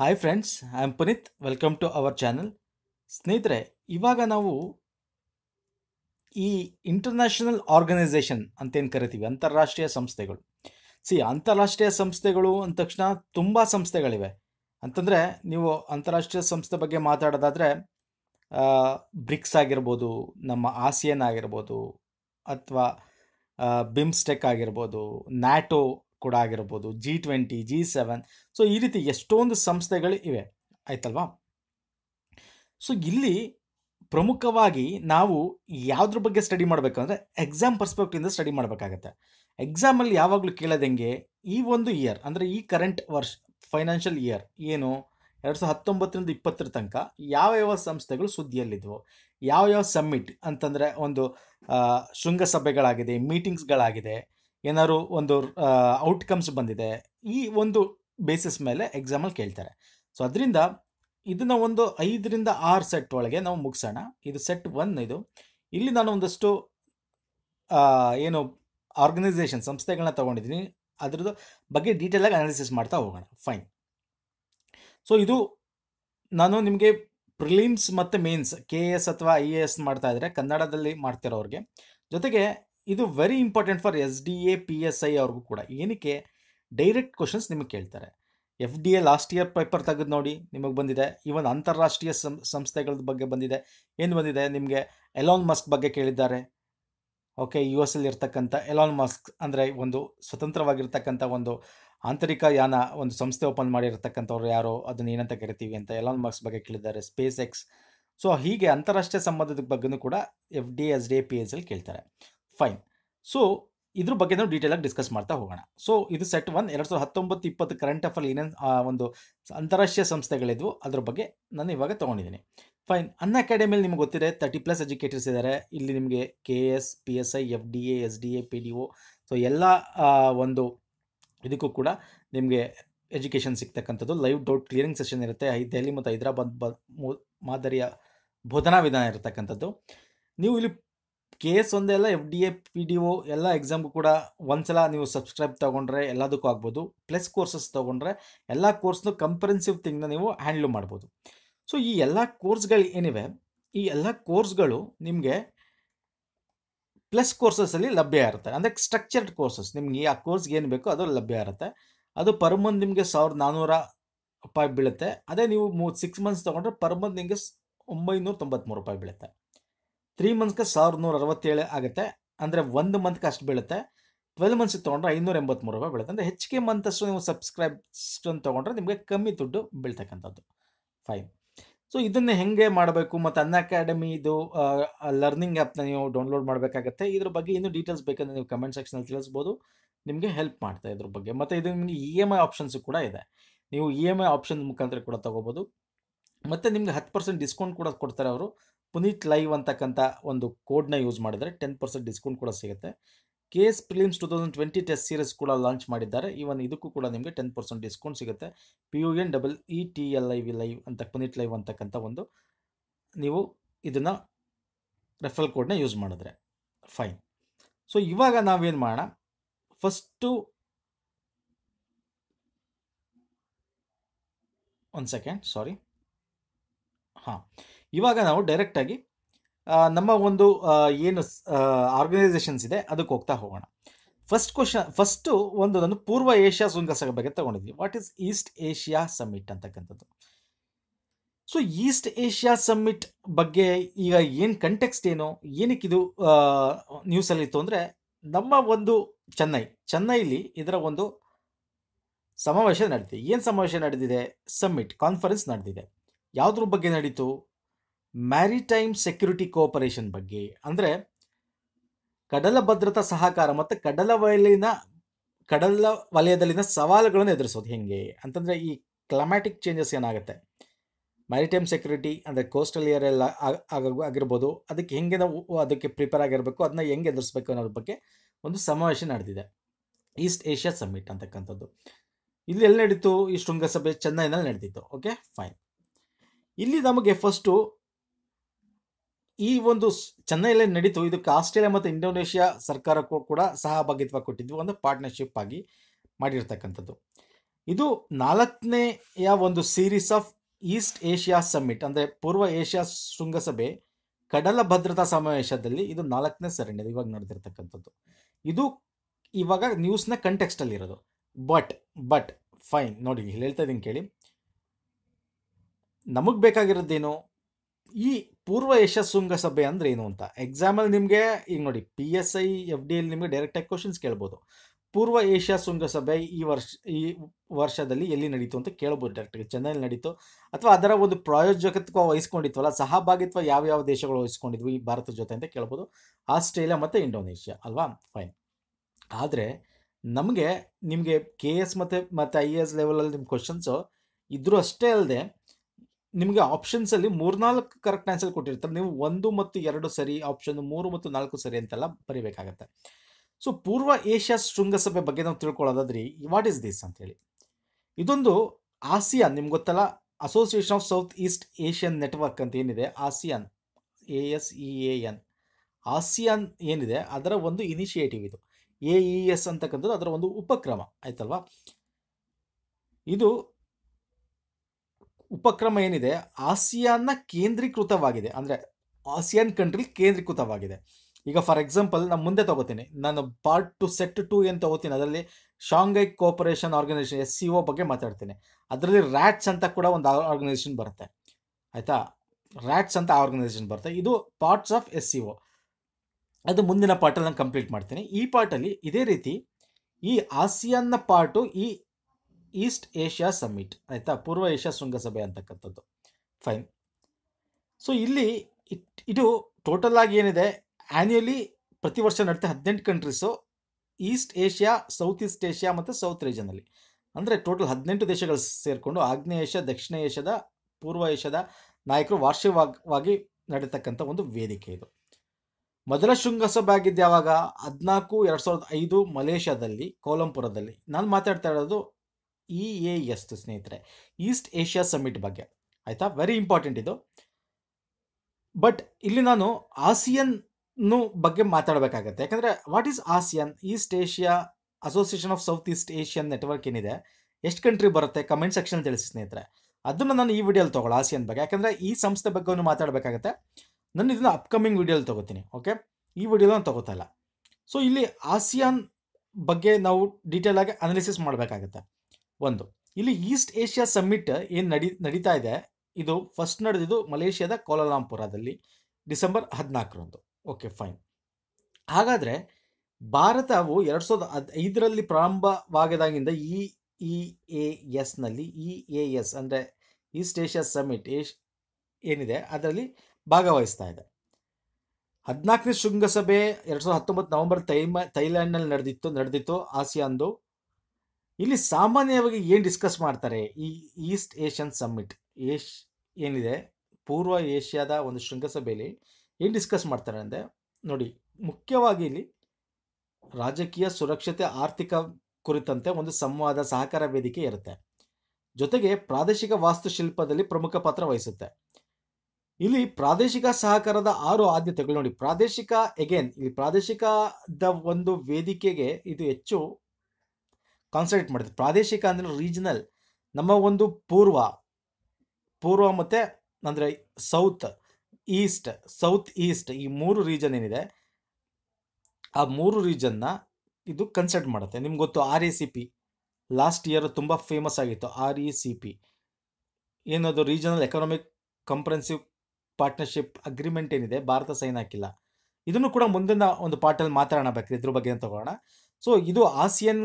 hi friends I am Puneet welcome to our channel ಸ್ನೇಹಿತರೆ ಇವಾಗ ನಾವು ಈ ಇಂಟರ್ನ್ಯಾಷನಲ್ ಆರ್ಗನೈಸೇಷನ್ ಅಂತೇನು ಕರಿತೀವಿ ಅಂತಾರಾಷ್ಟ್ರೀಯ ಸಂಸ್ಥೆಗಳು ಸಿ ಅಂತಾರಾಷ್ಟ್ರೀಯ ಸಂಸ್ಥೆಗಳು ಅಂದ ತಕ್ಷಣ ತುಂಬ ಸಂಸ್ಥೆಗಳಿವೆ ಅಂತಂದರೆ ನೀವು ಅಂತಾರಾಷ್ಟ್ರೀಯ ಸಂಸ್ಥೆ ಬಗ್ಗೆ ಮಾತಾಡೋದಾದರೆ ಬ್ರಿಕ್ಸ್ ಆಗಿರ್ಬೋದು ನಮ್ಮ ಆಸಿಯನ್ ಆಗಿರ್ಬೋದು ಅಥವಾ ಬಿಮ್ಸ್ಟೆಕ್ ಆಗಿರ್ಬೋದು ನ್ಯಾಟೋ ಕೂಡ ಆಗಿರ್ಬೋದು G twenty G seven so ಈ ರೀತಿ ಎಷ್ಟೊಂದು ಸಂಸ್ಥೆಗಳು ಇವೆ ಆಯ್ತಲ್ವಾ ಸೊ ಇಲ್ಲಿ ಪ್ರಮುಖವಾಗಿ ನಾವು ಯಾವುದ್ರ ಬಗ್ಗೆ ಸ್ಟಡಿ ಮಾಡಬೇಕಂದ್ರೆ ಎಕ್ಸಾಮ್ ಪರ್ಸ್ಪೆಕ್ಟಿಂದ ಸ್ಟಡಿ ಮಾಡಬೇಕಾಗತ್ತೆ ಎಕ್ಸಾಮಲ್ಲಿ ಯಾವಾಗಲೂ ಕೇಳೋದಂಗೆ ಈ ಒಂದು ಇಯರ್ ಅಂದರೆ ಈ ಕರೆಂಟ್ ವರ್ಷ ಫೈನಾನ್ಷಿಯಲ್ ಇಯರ್ ಏನು ಎರಡು ಸಾವಿರದ ಹತ್ತೊಂಬತ್ತರಿಂದ ಇಪ್ಪತ್ತರ ತನಕ ಯಾವ ಯಾವ ಸಂಸ್ಥೆಗಳು ಸುದ್ದಿಯಲ್ಲಿದ್ವು ಯಾವ ಯಾವ ಸಮ್ಮಿಟ್ ಅಂತಂದರೆ ಒಂದು ಶೃಂಗಸಭೆಗಳಾಗಿದೆ ಮೀಟಿಂಗ್ಸ್ಗಳಾಗಿದೆ ಏನಾದ್ರು ಒಂದು ಔಟ್ಕಮ್ಸ್ ಬಂದಿದೆ ಈ ಒಂದು ಬೇಸಿಸ್ ಮೇಲೆ ಎಕ್ಸಾಮಲ್ಲಿ ಕೇಳ್ತಾರೆ ಸೊ ಅದರಿಂದ ಇದನ್ನು ಒಂದು ಐದರಿಂದ ಆರು ಸೆಟ್ ಒಳಗೆ ನಾವು ಮುಗಿಸೋಣ ಇದು ಸೆಟ್ ಒನ್ ಇದು ಇಲ್ಲಿ ನಾನು ಒಂದಷ್ಟು ಏನು ಆರ್ಗನೈಸೇಷನ್ ಸಂಸ್ಥೆಗಳನ್ನ ತೊಗೊಂಡಿದ್ದೀನಿ ಅದ್ರದ್ದು ಬಗ್ಗೆ ಡೀಟೇಲಾಗಿ ಅನಾಲಿಸಿಸ್ ಮಾಡ್ತಾ ಹೋಗೋಣ ಫೈನ್ ಸೊ ಇದು ನಾನು ನಿಮಗೆ ಪ್ರಿಲಿಮ್ಸ್ ಮತ್ತು ಮೇನ್ಸ್ ಕೆ ಎ ಎಸ್ ಅಥವಾ ಐ ಎ ಎಸ್ ಮಾಡ್ತಾ ಇದ್ದರೆ ಕನ್ನಡದಲ್ಲಿ ಮಾಡ್ತಿರೋರಿಗೆ ಜೊತೆಗೆ ಇದು very important for S D A P S I ಅವ್ರಿಗೂ ಕೂಡ ಏನಕ್ಕೆ ಡೈರೆಕ್ಟ್ ಕ್ವಶನ್ಸ್ ನಿಮಗೆ ಕೇಳ್ತಾರೆ F D A last year paper ತೆಗೆದು ನೋಡಿ ನಿಮಗೆ ಬಂದಿದೆ ಈವನ್ ಅಂತಾರಾಷ್ಟ್ರೀಯ ಸಂಸ್ಥೆಗಳ ಬಗ್ಗೆ ಬಂದಿದೆ ಏನು ಬಂದಿದೆ ನಿಮಗೆ ಎಲಾನ್ ಮಸ್ಕ್ ಬಗ್ಗೆ ಕೇಳಿದ್ದಾರೆ ಓಕೆ ಯು ಎಸ್ ಇರ್ತಕ್ಕಂಥ ಎಲಾನ್ ಮಸ್ಕ್ ಅಂದರೆ ಒಂದು ಸ್ವತಂತ್ರವಾಗಿರ್ತಕ್ಕಂಥ ಒಂದು ಆಂತರಿಕ ಯಾನ ಒಂದು ಸಂಸ್ಥೆ ಓಪನ್ ಮಾಡಿರ್ತಕ್ಕಂಥವ್ರು ಯಾರೋ ಅದನ್ನ ಏನಂತ ಕರಿತೀವಿ ಅಂತ ಎಲಾನ್ ಮಸ್ಕ್ ಬಗ್ಗೆ ಕೇಳಿದ್ದಾರೆ ಸ್ಪೇಸ್ ಎಕ್ಸ್ ಸೊ ಹೀಗೆ ಅಂತಾರಾಷ್ಟ್ರೀಯ ಸಂಬಂಧದ ಬಗ್ಗೆ ಕೂಡ F D S D A P S ಎಲ್ಲಿ ಕೇಳ್ತಾರೆ ಫೈನ್ ಸೊ ಇದ್ರ ಬಗ್ಗೆ ನಾವು ಡೀಟೇಲಾಗಿ ಡಿಸ್ಕಸ್ ಮಾಡ್ತಾ ಹೋಗೋಣ ಸೊ ಇದು ಸೆಟ್ ಒನ್ ಎರಡು ಸಾವಿರದ ಹತ್ತೊಂಬತ್ತು ಇಪ್ಪತ್ತು ಕರೆಂಟ್ ಅಫರ್ ಏನೇನು ಒಂದು ಅಂತಾರಾಷ್ಟ್ರೀಯ ಸಂಸ್ಥೆಗಳಿದ್ವು ಅದ್ರ ಬಗ್ಗೆ ನಾನು ಇವಾಗ ತೊಗೊಂಡಿದ್ದೀನಿ ಫೈನ್ ಅನ್ನ ಅಕಾಡೆಮಿಯಲ್ಲಿ ನಿಮ್ಗೆ ಗೊತ್ತಿದೆ ತರ್ಟಿ ಪ್ಲಸ್ ಎಜುಕೇಟರ್ಸ್ ಇದ್ದಾರೆ ಇಲ್ಲಿ ನಿಮಗೆ K S P S I F D A S D A P D O so ಎಲ್ಲ ಒಂದು ಇದಕ್ಕೂ ಕೂಡ ನಿಮಗೆ ಎಜುಕೇಷನ್ ಸಿಗ್ತಕ್ಕಂಥದ್ದು ಲೈವ್ ಡೌಟ್ ಕ್ಲಿಯರಿಂಗ್ ಸೆಷನ್ ಇರುತ್ತೆ ದೆಹಲಿ ಮತ್ತು ಹೈದರಾಬಾದ್ ಮಾದರಿಯ ಬೋಧನಾ ವಿಧಾನ ಇರತಕ್ಕಂಥದ್ದು ನೀವು ಇಲ್ಲಿ ಕೆ ಎಸ್ ಒಂದೇ ಅಲ್ಲ F D A P D O ಎಲ್ಲ ಎಕ್ಸಾಮ್ಗೂ ಕೂಡ ಒಂದ್ಸಲ ನೀವು ಸಬ್ಸ್ಕ್ರೈಬ್ ತೊಗೊಂಡ್ರೆ ಎಲ್ಲದಕ್ಕೂ ಆಗ್ಬೋದು ಪ್ಲಸ್ ಕೋರ್ಸಸ್ ತೊಗೊಂಡ್ರೆ ಎಲ್ಲ ಕೋರ್ಸ್ನು ಕಂಪ್ರೆನ್ಸಿವ್ ಥಿಂಗ್ನ ನೀವು ಹ್ಯಾಂಡ್ಲ್ ಮಾಡ್ಬೋದು ಸೊ ಈ ಎಲ್ಲ ಕೋರ್ಸ್ಗಳು ಏನಿವೆ ಈ ಎಲ್ಲ ಕೋರ್ಸ್ಗಳು ನಿಮಗೆ ಪ್ಲಸ್ ಕೋರ್ಸಸಲ್ಲಿ ಲಭ್ಯ ಇರುತ್ತೆ ಅಂದರೆ ಸ್ಟ್ರಕ್ಚರ್ಡ್ ಕೋರ್ಸಸ್ ನಿಮಗೆ ಆ ಕೋರ್ಸ್ಗೆ ಏನು ಬೇಕೋ ಅದು ಲಭ್ಯ ಇರುತ್ತೆ ಅದು ಪರ್ ಮಂತ್ ನಿಮಗೆ ಸಾವಿರದ ನಾನ್ನೂರ ರೂಪಾಯಿ ಬೀಳುತ್ತೆ ಅದೇ ನೀವು ಮೂ ಸಿಕ್ಸ್ ಮಂತ್ಸ್ ತೊಗೊಂಡ್ರೆ ಪರ್ ಮಂತ್ ನಿಮಗೆ ಒಂಬೈನೂರ ತೊಂಬತ್ತ್ಮೂರು ರೂಪಾಯಿ ಬೀಳುತ್ತೆ ತ್ರೀ ಮಂತ್ಸ್ಗೆ ಸಾವಿರದ ನೂರ ಅರವತ್ತೇಳು ಆಗುತ್ತೆ ಅಂದರೆ ಒಂದು ಮಂತ್ಗೆ ಅಷ್ಟು ಬೀಳುತ್ತೆ ಟ್ವೆಲ್ ಮಂತ್ಸ್ ತೊಗೊಂಡ್ರೆ ಐನೂರ ಎಂಬತ್ತ್ಮೂರು ರೂಪಾಯಿ ಬೀಳುತ್ತೆ ಅಂದರೆ ಹೆಚ್ಚಿಗೆ ಅಷ್ಟು ನೀವು ಸಬ್ಸ್ಕ್ರೈಬ್ಸ್ಟನ್ನು ತೊಗೊಂಡ್ರೆ ನಿಮಗೆ ಕಮ್ಮಿ ದುಡ್ಡು ಬೀಳ್ತಕ್ಕಂಥದ್ದು ಫೈನ್ ಸೊ ಇದನ್ನು ಹೆಂಗೆ ಮಾಡಬೇಕು ಮತ್ತು ಅನ್ನ ಅಕಾಡೆಮಿ ಇದು ಲರ್ನಿಂಗ್ ಆ್ಯಪ್ನ ನೀವು ಡೌನ್ಲೋಡ್ ಮಾಡಬೇಕಾಗತ್ತೆ ಇದ್ರ ಬಗ್ಗೆ ಇನ್ನೂ ಡೀಟೇಲ್ಸ್ ಬೇಕಂದರೆ ನೀವು ಕಮೆಂಟ್ ಸೆಕ್ಷನಲ್ಲಿ ತಿಳಿಸ್ಬೋದು ನಿಮಗೆ ಹೆಲ್ಪ್ ಮಾಡ್ತಾ ಇದ್ರ ಬಗ್ಗೆ ಮತ್ತು ಇದು ನಿಮಗೆ ಇ ಎಮ್ ಐ ಆಪ್ಷನ್ಸು ಕೂಡ ಇದೆ ನೀವು ಇ ಎಮ್ ಐ ಆಪ್ಷನ್ ಮುಖಾಂತರ ಕೂಡ ತೊಗೋಬೋದು ಮತ್ತು ನಿಮಗೆ ಹತ್ತು ಪರ್ಸೆಂಟ್ ಡಿಸ್ಕೌಂಟ್ ಕೂಡ ಕೊಡ್ತಾರೆ ಅವರು ಪುನೀತ್ ಲೈವ್ ಅಂತಕ್ಕಂಥ ಒಂದು ಕೋಡ್ನ ಯೂಸ್ ಮಾಡಿದರೆ ಟೆನ್ ಪರ್ಸೆಂಟ್ ಡಿಸ್ಕೌಂಟ್ ಕೂಡ ಸಿಗುತ್ತೆ K S prelims two thousand twenty test series ಕೂಡ ಲಾಂಚ್ ಮಾಡಿದ್ದಾರೆ ಈವನ್ ಇದಕ್ಕೂ ಕೂಡ ನಿಮಗೆ ಟೆನ್ ಪರ್ಸೆಂಟ್ ಡಿಸ್ಕೌಂಟ್ ಸಿಗುತ್ತೆ P U N double E T L I V live ಅಂತ ಪುನೀತ್ ಲೈವ್ ಅಂತಕ್ಕಂಥ ಒಂದು ನೀವು ಇದನ್ನು ರೆಫರಲ್ ಕೋಡ್ನ ಯೂಸ್ ಮಾಡಿದ್ರೆ ಫೈನ್ ಸೊ ಇವಾಗ ನಾವೇನು ಮಾಡೋಣ ಫಸ್ಟು ಒಂದು ಸೆಕೆಂಡ್ ಸಾರಿ ಹಾಂ ಇವಾಗ ನಾವು ಡೈರೆಕ್ಟಾಗಿ ನಮ್ಮ ಒಂದು ಏನು ಆರ್ಗನೈಸೇಷನ್ಸ್ ಇದೆ ಅದಕ್ಕೆ ಹೋಗ್ತಾ ಹೋಗೋಣ ಫಸ್ಟ್ ಕ್ವಶನ್ ಫಸ್ಟು ಒಂದು ನಾನು ಪೂರ್ವ ಏಷ್ಯಾ ಶೃಂಗಸಭೆ ಬಗ್ಗೆ ತಗೊಂಡಿದ್ವಿ what is East Asia summit ಅಂತಕ್ಕಂಥದ್ದು ಸೊ ಈಸ್ಟ್ ಏಷ್ಯಾ ಸಮ್ಮಿಟ್ ಬಗ್ಗೆ ಈಗ ಏನು ಕಂಟೆಕ್ಸ್ಟ್ ಏನು ಏನಕ್ಕಿದು ನ್ಯೂಸಲ್ಲಿ ಇತ್ತು ಅಂದರೆ ನಮ್ಮ ಒಂದು ಚೆನ್ನೈ ಚೆನ್ನೈಲಿ ಇದರ ಒಂದು ಸಮಾವೇಶ ನಡೆದಿದೆ ಏನು ಸಮಾವೇಶ ನಡೆದಿದೆ ಸಮ್ಮಿಟ್ ಕಾನ್ಫರೆನ್ಸ್ ನಡೆದಿದೆ ಯಾವುದ್ರ ಬಗ್ಗೆ ನಡೀತು ಮ್ಯಾರಿಟೈಮ್ ಸೆಕ್ಯುರಿಟಿ ಕೋಪರೇಷನ್ ಬಗ್ಗೆ ಅಂದರೆ ಕಡಲ ಭದ್ರತಾ ಸಹಕಾರ ಮತ್ತು ಕಡಲ ವಯಲಿನ ಕಡಲ ವಲಯದಲ್ಲಿನ ಸವಾಲುಗಳನ್ನು ಎದುರಿಸೋದು ಹೆಂಗೆ ಅಂತಂದರೆ ಈ ಕ್ಲೈಮ್ಯಾಟಿಕ್ ಚೇಂಜಸ್ ಏನಾಗುತ್ತೆ ಮ್ಯಾರಿಟೈಮ್ ಸೆಕ್ಯೂರಿಟಿ ಅಂದರೆ ಕೋಸ್ಟಲ್ ಏರಿಯಲ್ಲ ಆಗಿರ್ಬೋದು ಅದಕ್ಕೆ ಹೆಂಗೆ ನಾವು ಅದಕ್ಕೆ ಪ್ರಿಪೇರ್ ಆಗಿರಬೇಕು ಅದನ್ನ ಹೆಂಗೆ ಎದುರಿಸ್ಬೇಕು ಅನ್ನೋದ್ರ ಬಗ್ಗೆ ಒಂದು ಸಮಾವೇಶ ನಡೆದಿದೆ ಈಸ್ಟ್ ಏಷ್ಯಾ ಸಮ್ಮಿಟ್ ಅಂತಕ್ಕಂಥದ್ದು ಇಲ್ಲಿ ಎಲ್ಲಿ ನಡೀತು ಈ ಶೃಂಗಸಭೆ ಚೆನ್ನೈನಲ್ಲಿ ನಡೆದಿತ್ತು ಓಕೆ ಫೈನ್ ಇಲ್ಲಿ ನಮಗೆ ಫಸ್ಟು ಈ ಒಂದು ಚೆನ್ನೈಯಲ್ಲಿ ನಡೀತು ಇದಕ್ಕೆ ಆಸ್ಟ್ರೇಲಿಯಾ ಮತ್ತು ಇಂಡೋನೇಷ್ಯಾ ಸರ್ಕಾರಕ್ಕೂ ಕೂಡ ಸಹಭಾಗಿತ್ವ ಕೊಟ್ಟಿದ್ವಿ ಒಂದು ಪಾರ್ಟ್ನರ್ಶಿಪ್ ಆಗಿ ಮಾಡಿರ್ತಕ್ಕಂಥದ್ದು ಇದು ನಾಲ್ಕನೆಯ ಒಂದು series of East Asia summit ಅಂದರೆ ಪೂರ್ವ ಏಷ್ಯಾ ಶೃಂಗಸಭೆ ಕಡಲ ಭದ್ರತಾ ಸಮಾವೇಶದಲ್ಲಿ ಇದು ನಾಲ್ಕನೇ ಸರಣಿ ಇವಾಗ ನಡೆದಿರ್ತಕ್ಕಂಥದ್ದು ಇದು ಇವಾಗ ನ್ಯೂಸ್ನ ಕಂಟೆಕ್ಸ್ಟಲ್ಲಿ ಇರೋದು ಬಟ್ ಬಟ್ ಫೈನ್ ನೋಡಿ ಹೇಳ್ತಾ ಇದ್ದೀನಿ ಕೇಳಿ ನಮಗೆ ಬೇಕಾಗಿರೋದೇನು ಈ ಪೂರ್ವ ಯಶಸ್ಸುಂಗ ಸಭೆ ಅಂದ್ರೆ ಏನು ಅಂತ ಎಕ್ಸಾಮಲ್ಲಿ ನಿಮಗೆ ಈಗ ನೋಡಿ P S I F D ಎಲ್ಲಿ ನಿಮಗೆ ಡೈರೆಕ್ಟಾಗಿ ಕ್ವಶನ್ಸ್ ಕೇಳ್ಬೋದು ಪೂರ್ವ ಏಷ್ಯಾ ಶೃಂಗಸಭೆ ಈ ವರ್ಷ ಈ ವರ್ಷದಲ್ಲಿ ಎಲ್ಲಿ ನಡೀತು ಅಂತ ಕೇಳ್ಬೋದು ಡೈರೆಕ್ಟಾಗಿ ಚೆನ್ನೈಲಿ ನಡೀತು ಅಥವಾ ಅದರ ಒಂದು ಪ್ರಾಯೋಜಕತ್ವ ಅಲ್ಲ ಸಹಭಾಗಿತ್ವ ಯಾವ ಯಾವ ದೇಶಗಳು ವಹಿಸ್ಕೊಂಡಿದ್ವು ಈ ಭಾರತ ಜೊತೆ ಅಂತ ಕೇಳ್ಬೋದು ಆಸ್ಟ್ರೇಲಿಯಾ ಮತ್ತು ಇಂಡೋನೇಷ್ಯಾ ಅಲ್ವಾ ಫೈನ್ ಆದರೆ ನಮಗೆ ನಿಮಗೆ ಕೆ ಎಸ್ ಮತ್ತು ಮತ್ತು ಐ ಎ ಎಸ್ ಲೆವೆಲಲ್ಲಿ ನಿಮ್ಮ ಕ್ವಶನ್ಸು ಇದ್ರೂ ಅಷ್ಟೇ ಅಲ್ಲದೆ ನಿಮಗೆ ಆಪ್ಷನ್ಸ್ ಅಲ್ಲಿ ಮೂರ್ನಾಲ್ಕು ಕರೆಕ್ಟ್ ಆನ್ಸರ್ ಕೊಟ್ಟಿರ್ತಾರೆ ನೀವು ಒಂದು ಮತ್ತು ಎರಡು ಸರಿ ಆಪ್ಷನ್ ಮೂರು ಮತ್ತು ನಾಲ್ಕು ಸರಿ ಅಂತೆಲ್ಲ ಬರೀಬೇಕಾಗತ್ತೆ ಸೊ ಪೂರ್ವ ಏಷ್ಯಾ ಶೃಂಗಸಭೆ ಬಗ್ಗೆ ನಾವು ತಿಳ್ಕೊಳ್ಳೋದಾದ್ರಿ ವಾಟ್ ಇಸ್ ದಿಸ್ ಅಂತೇಳಿ ಇದೊಂದು ಆಸಿಯಾನ್ ನಿಮ್ಗೆ ಗೊತ್ತಲ್ಲ association of south east Asian network ಅಂತ ಏನಿದೆ ASEAN A S E A N ASEAN ಏನಿದೆ ಅದರ ಒಂದು ಇನಿಷಿಯೇಟಿವ್ ಇದು ಎ ಇ ಎಸ್ ಅಂತಕ್ಕಂಥದ್ದು ಅದರ ಒಂದು ಉಪಕ್ರಮ ಆಯ್ತಲ್ವಾ ಇದು ಉಪಕ್ರಮ ಏನಿದೆ ಆಸಿಯಾನ್ನ ಕೇಂದ್ರೀಕೃತವಾಗಿದೆ ಅಂದರೆ ಆಸಿಯಾನ್ ಕಂಟ್ರಿ ಕೇಂದ್ರೀಕೃತವಾಗಿದೆ ಈಗ ಫಾರ್ ಎಕ್ಸಾಂಪಲ್ ನಾನು ಮುಂದೆ ತಗೋತೀನಿ ನಾನು ಪಾರ್ಟ್ ಟು ಸೆಟ್ ಟು ಏನು ತಗೋತೀನಿ ಅದರಲ್ಲಿ Shanghai cooperation organisation S C O ಬಗ್ಗೆ ಮಾತಾಡ್ತೀನಿ ಅದರಲ್ಲಿ ರ್ಯಾಟ್ಸ್ ಅಂತ ಕೂಡ ಒಂದು ಆರ್ಗನೈಸೇಷನ್ ಬರುತ್ತೆ ಆಯಿತಾ ರ್ಯಾಟ್ಸ್ ಅಂತ ಆರ್ಗನೈಸೇಷನ್ ಬರುತ್ತೆ ಇದು parts of S C O ಅದು ಮುಂದಿನ ಪಾರ್ಟಲ್ಲಿ ನಾನು ಕಂಪ್ಲೀಟ್ ಮಾಡ್ತೀನಿ ಈ ಪಾರ್ಟಲ್ಲಿ ಇದೇ ರೀತಿ ಈ ಆಸಿಯಾನ್ನ ಪಾರ್ಟು ಈ ಈಸ್ಟ್ ಏಷ್ಯಾ ಸಮ್ಮಿಟ್ ಆಯಿತಾ ಪೂರ್ವ ಏಷ್ಯಾ ಶೃಂಗಸಭೆ ಅಂತಕ್ಕಂಥದ್ದು ಫೈನ್ ಸೊ ಇಲ್ಲಿ ಇಟ್ ಇದು ಟೋಟಲ್ ಆಗಿ ಏನಿದೆ ಆ್ಯನ್ಯಲಿ ಪ್ರತಿ ವರ್ಷ ನಡೀತ ಹದಿನೆಂಟು countries East Asia south East Asia ಮತ್ತು ಸೌತ್ ರೀಜನಲ್ಲಿ ಅಂದರೆ ಟೋಟಲ್ ಹದಿನೆಂಟು ದೇಶಗಳು ಸೇರಿಕೊಂಡು ಆಗ್ನೇಯ ಏಷ್ಯಾ ದಕ್ಷಿಣ ಏಷ್ಯಾದ ಪೂರ್ವ ಏಷ್ಯಾದ ನಾಯಕರು ವಾರ್ಷಿಕವಾಗಿ ನಡೀತಕ್ಕಂಥ ಒಂದು ವೇದಿಕೆ ಇದು ಮೊದಲ ಶೃಂಗಸಭೆ ಆಗಿದ್ದು ಯಾವಾಗ ಹದಿನಾಲ್ಕು ಎರಡು ಸಾವಿರದ ಐದು ಮಲೇಷ್ಯಾದಲ್ಲಿ ಕೋಲಂಪುರದಲ್ಲಿ ನಾನು ಮಾತಾಡ್ತಾ ಇರೋದು ಇ ಎ ಎಸ್ ಸ್ನೇಹಿತರೆ ಈಸ್ಟ್ ಏಷ್ಯಾ ಸಮಿಟ್ ಬಗ್ಗೆ ಆಯಿತಾ ವೆರಿ ಇಂಪಾರ್ಟೆಂಟ್ ಇದು ಬಟ್ ಇಲ್ಲಿ ನಾನು ಆಸಿಯನ್ನು ಬಗ್ಗೆ ಮಾತಾಡಬೇಕಾಗತ್ತೆ ಯಾಕಂದ್ರೆ what is ASEAN East Asia association of south east Asian network ಏನಿದೆ ಎಷ್ಟು ಕಂಟ್ರಿ ಬರುತ್ತೆ ಕಮೆಂಟ್ ಸೆಕ್ಷನ್ ತಿಳಿಸಿ ಸ್ನೇಹಿತರೆ ಅದನ್ನು ನಾನು ಈ ವಿಡಿಯೋಲಿ ತೊಗೊಳ ಆಸಿಯನ್ ಬಗ್ಗೆ ಯಾಕಂದ್ರೆ ಈ ಸಂಸ್ಥೆ ಬಗ್ಗೆ ಮಾತಾಡಬೇಕಾಗತ್ತೆ ನಾನು ಇದನ್ನು ಅಪ್ಕಮಿಂಗ್ ವಿಡಿಯೋಲಿ ತಗೋತೀನಿ ಓಕೆ ಈ ವಿಡಿಯೋ ನಾನು ಇಲ್ಲ ಸೊ ಇಲ್ಲಿ ಆಸಿಯಾನ್ ಬಗ್ಗೆ ನಾವು ಡೀಟೇಲ್ ಆಗಿ ಅನಾಲಿಸಿಸ್ ಮಾಡಬೇಕಾಗತ್ತೆ ಒಂದು ಇಲ್ಲಿ ಈಸ್ಟ್ ಏಷ್ಯಾ ಸಮ್ಮಿಟ್ ಏನು ನಡಿ ನಡೀತಾ ಇದೆ ಇದು ಫಸ್ಟ್ ನಡೆದಿದ್ದು ಮಲೇಷ್ಯಾದ ಕೋಲಾಲಾಂಪುರದಲ್ಲಿ ಡಿಸೆಂಬರ್ ಹದಿನಾಲ್ಕರಂದು ಓಕೆ ಫೈನ್ ಹಾಗಾದರೆ ಭಾರತವು ಎರಡು ಸಾವಿರದ ಹದ್ ಐದರಲ್ಲಿ ಪ್ರಾರಂಭವಾಗದಾಗಿಂದ ಇ ಇ ಎ ಎಸ್ನಲ್ಲಿ ಇ ಎ ಎಸ್ ಅಂದರೆ ಈಸ್ಟ್ ಏಷ್ಯಾ ಸಮಿಟ್ ಏಷ್ ಏನಿದೆ ಅದರಲ್ಲಿ ಭಾಗವಹಿಸ್ತಾ ಇದೆ ಹದಿನಾಲ್ಕನೇ ಶೃಂಗಸಭೆ ಎರಡು ಸಾವಿರದ ಹತ್ತೊಂಬತ್ತು ನವೆಂಬರ್ ತೈಮ ಥೈಲ್ಯಾಂಡ್ನಲ್ಲಿ ನಡೆದಿತ್ತು ನಡೆದಿತ್ತು ಆಸಿಯಾಂದು ಇಲ್ಲಿ ಸಾಮಾನ್ಯವಾಗಿ ಏನು ಡಿಸ್ಕಸ್ ಮಾಡ್ತಾರೆ ಈ ಈಸ್ಟ್ ಏಷ್ಯನ್ ಸಮ್ಮಿಟ್ ಏಷ್ ಏನಿದೆ ಪೂರ್ವ ಏಷ್ಯಾದ ಒಂದು ಶೃಂಗಸಭೆಯಲ್ಲಿ ಏನು ಡಿಸ್ಕಸ್ ಮಾಡ್ತಾರೆ ಅಂದರೆ ನೋಡಿ ಮುಖ್ಯವಾಗಿ ಇಲ್ಲಿ ರಾಜಕೀಯ ಸುರಕ್ಷತೆ ಆರ್ಥಿಕ ಕುರಿತಂತೆ ಒಂದು ಸಂವಾದ ಸಹಕಾರ ವೇದಿಕೆ ಇರುತ್ತೆ ಜೊತೆಗೆ ಪ್ರಾದೇಶಿಕ ವಾಸ್ತುಶಿಲ್ಪದಲ್ಲಿ ಪ್ರಮುಖ ಪಾತ್ರ ವಹಿಸುತ್ತೆ ಇಲ್ಲಿ ಪ್ರಾದೇಶಿಕ ಸಹಕಾರದ ಆರು ಆದ್ಯತೆಗಳು ನೋಡಿ ಪ್ರಾದೇಶಿಕ ಎಗೇನ್ ಇಲ್ಲಿ ಪ್ರಾದೇಶಿಕದ ಒಂದು ವೇದಿಕೆಗೆ ಇದು ಹೆಚ್ಚು ಕಾನ್ಸಂಟ್ರೇಟ್ ಮಾಡಿದೆ ಪ್ರಾದೇಶಿಕ ಅಂದರೆ ರೀಜನಲ್ ನಮ್ಮ ಒಂದು ಪೂರ್ವ ಪೂರ್ವ ಮತ್ತು ಅಂದರೆ ಸೌತ್ ಈಸ್ಟ್ ಸೌತ್ ಈಸ್ಟ್ ಈ ಮೂರು ರೀಜನ್ ಏನಿದೆ ಆ ಮೂರು ರೀಜನ್ನ ಇದು ಕನ್ಸಲ್ಟ್ ಮಾಡುತ್ತೆ ನಿಮ್ಗೆ ಗೊತ್ತು R A C P last year ತುಂಬ ಫೇಮಸ್ ಆಗಿತ್ತು ಆರ್ ಇ ಸಿ ಪಿ ಏನದು regional economic comprehensive partnership agreement Bharat ಭಾರತ ಸೈನ್ ಹಾಕಿಲ್ಲ ಇದನ್ನು ಕೂಡ ಮುಂದಿನ ಒಂದು ಪಾರ್ಟಲ್ಲಿ ಮಾತಾಡೋಣ ಬೇಕು ಇದ್ರ ಬಗ್ಗೆ ತಗೋಣ ಸೊ ಇದು ಆಸಿಯನ್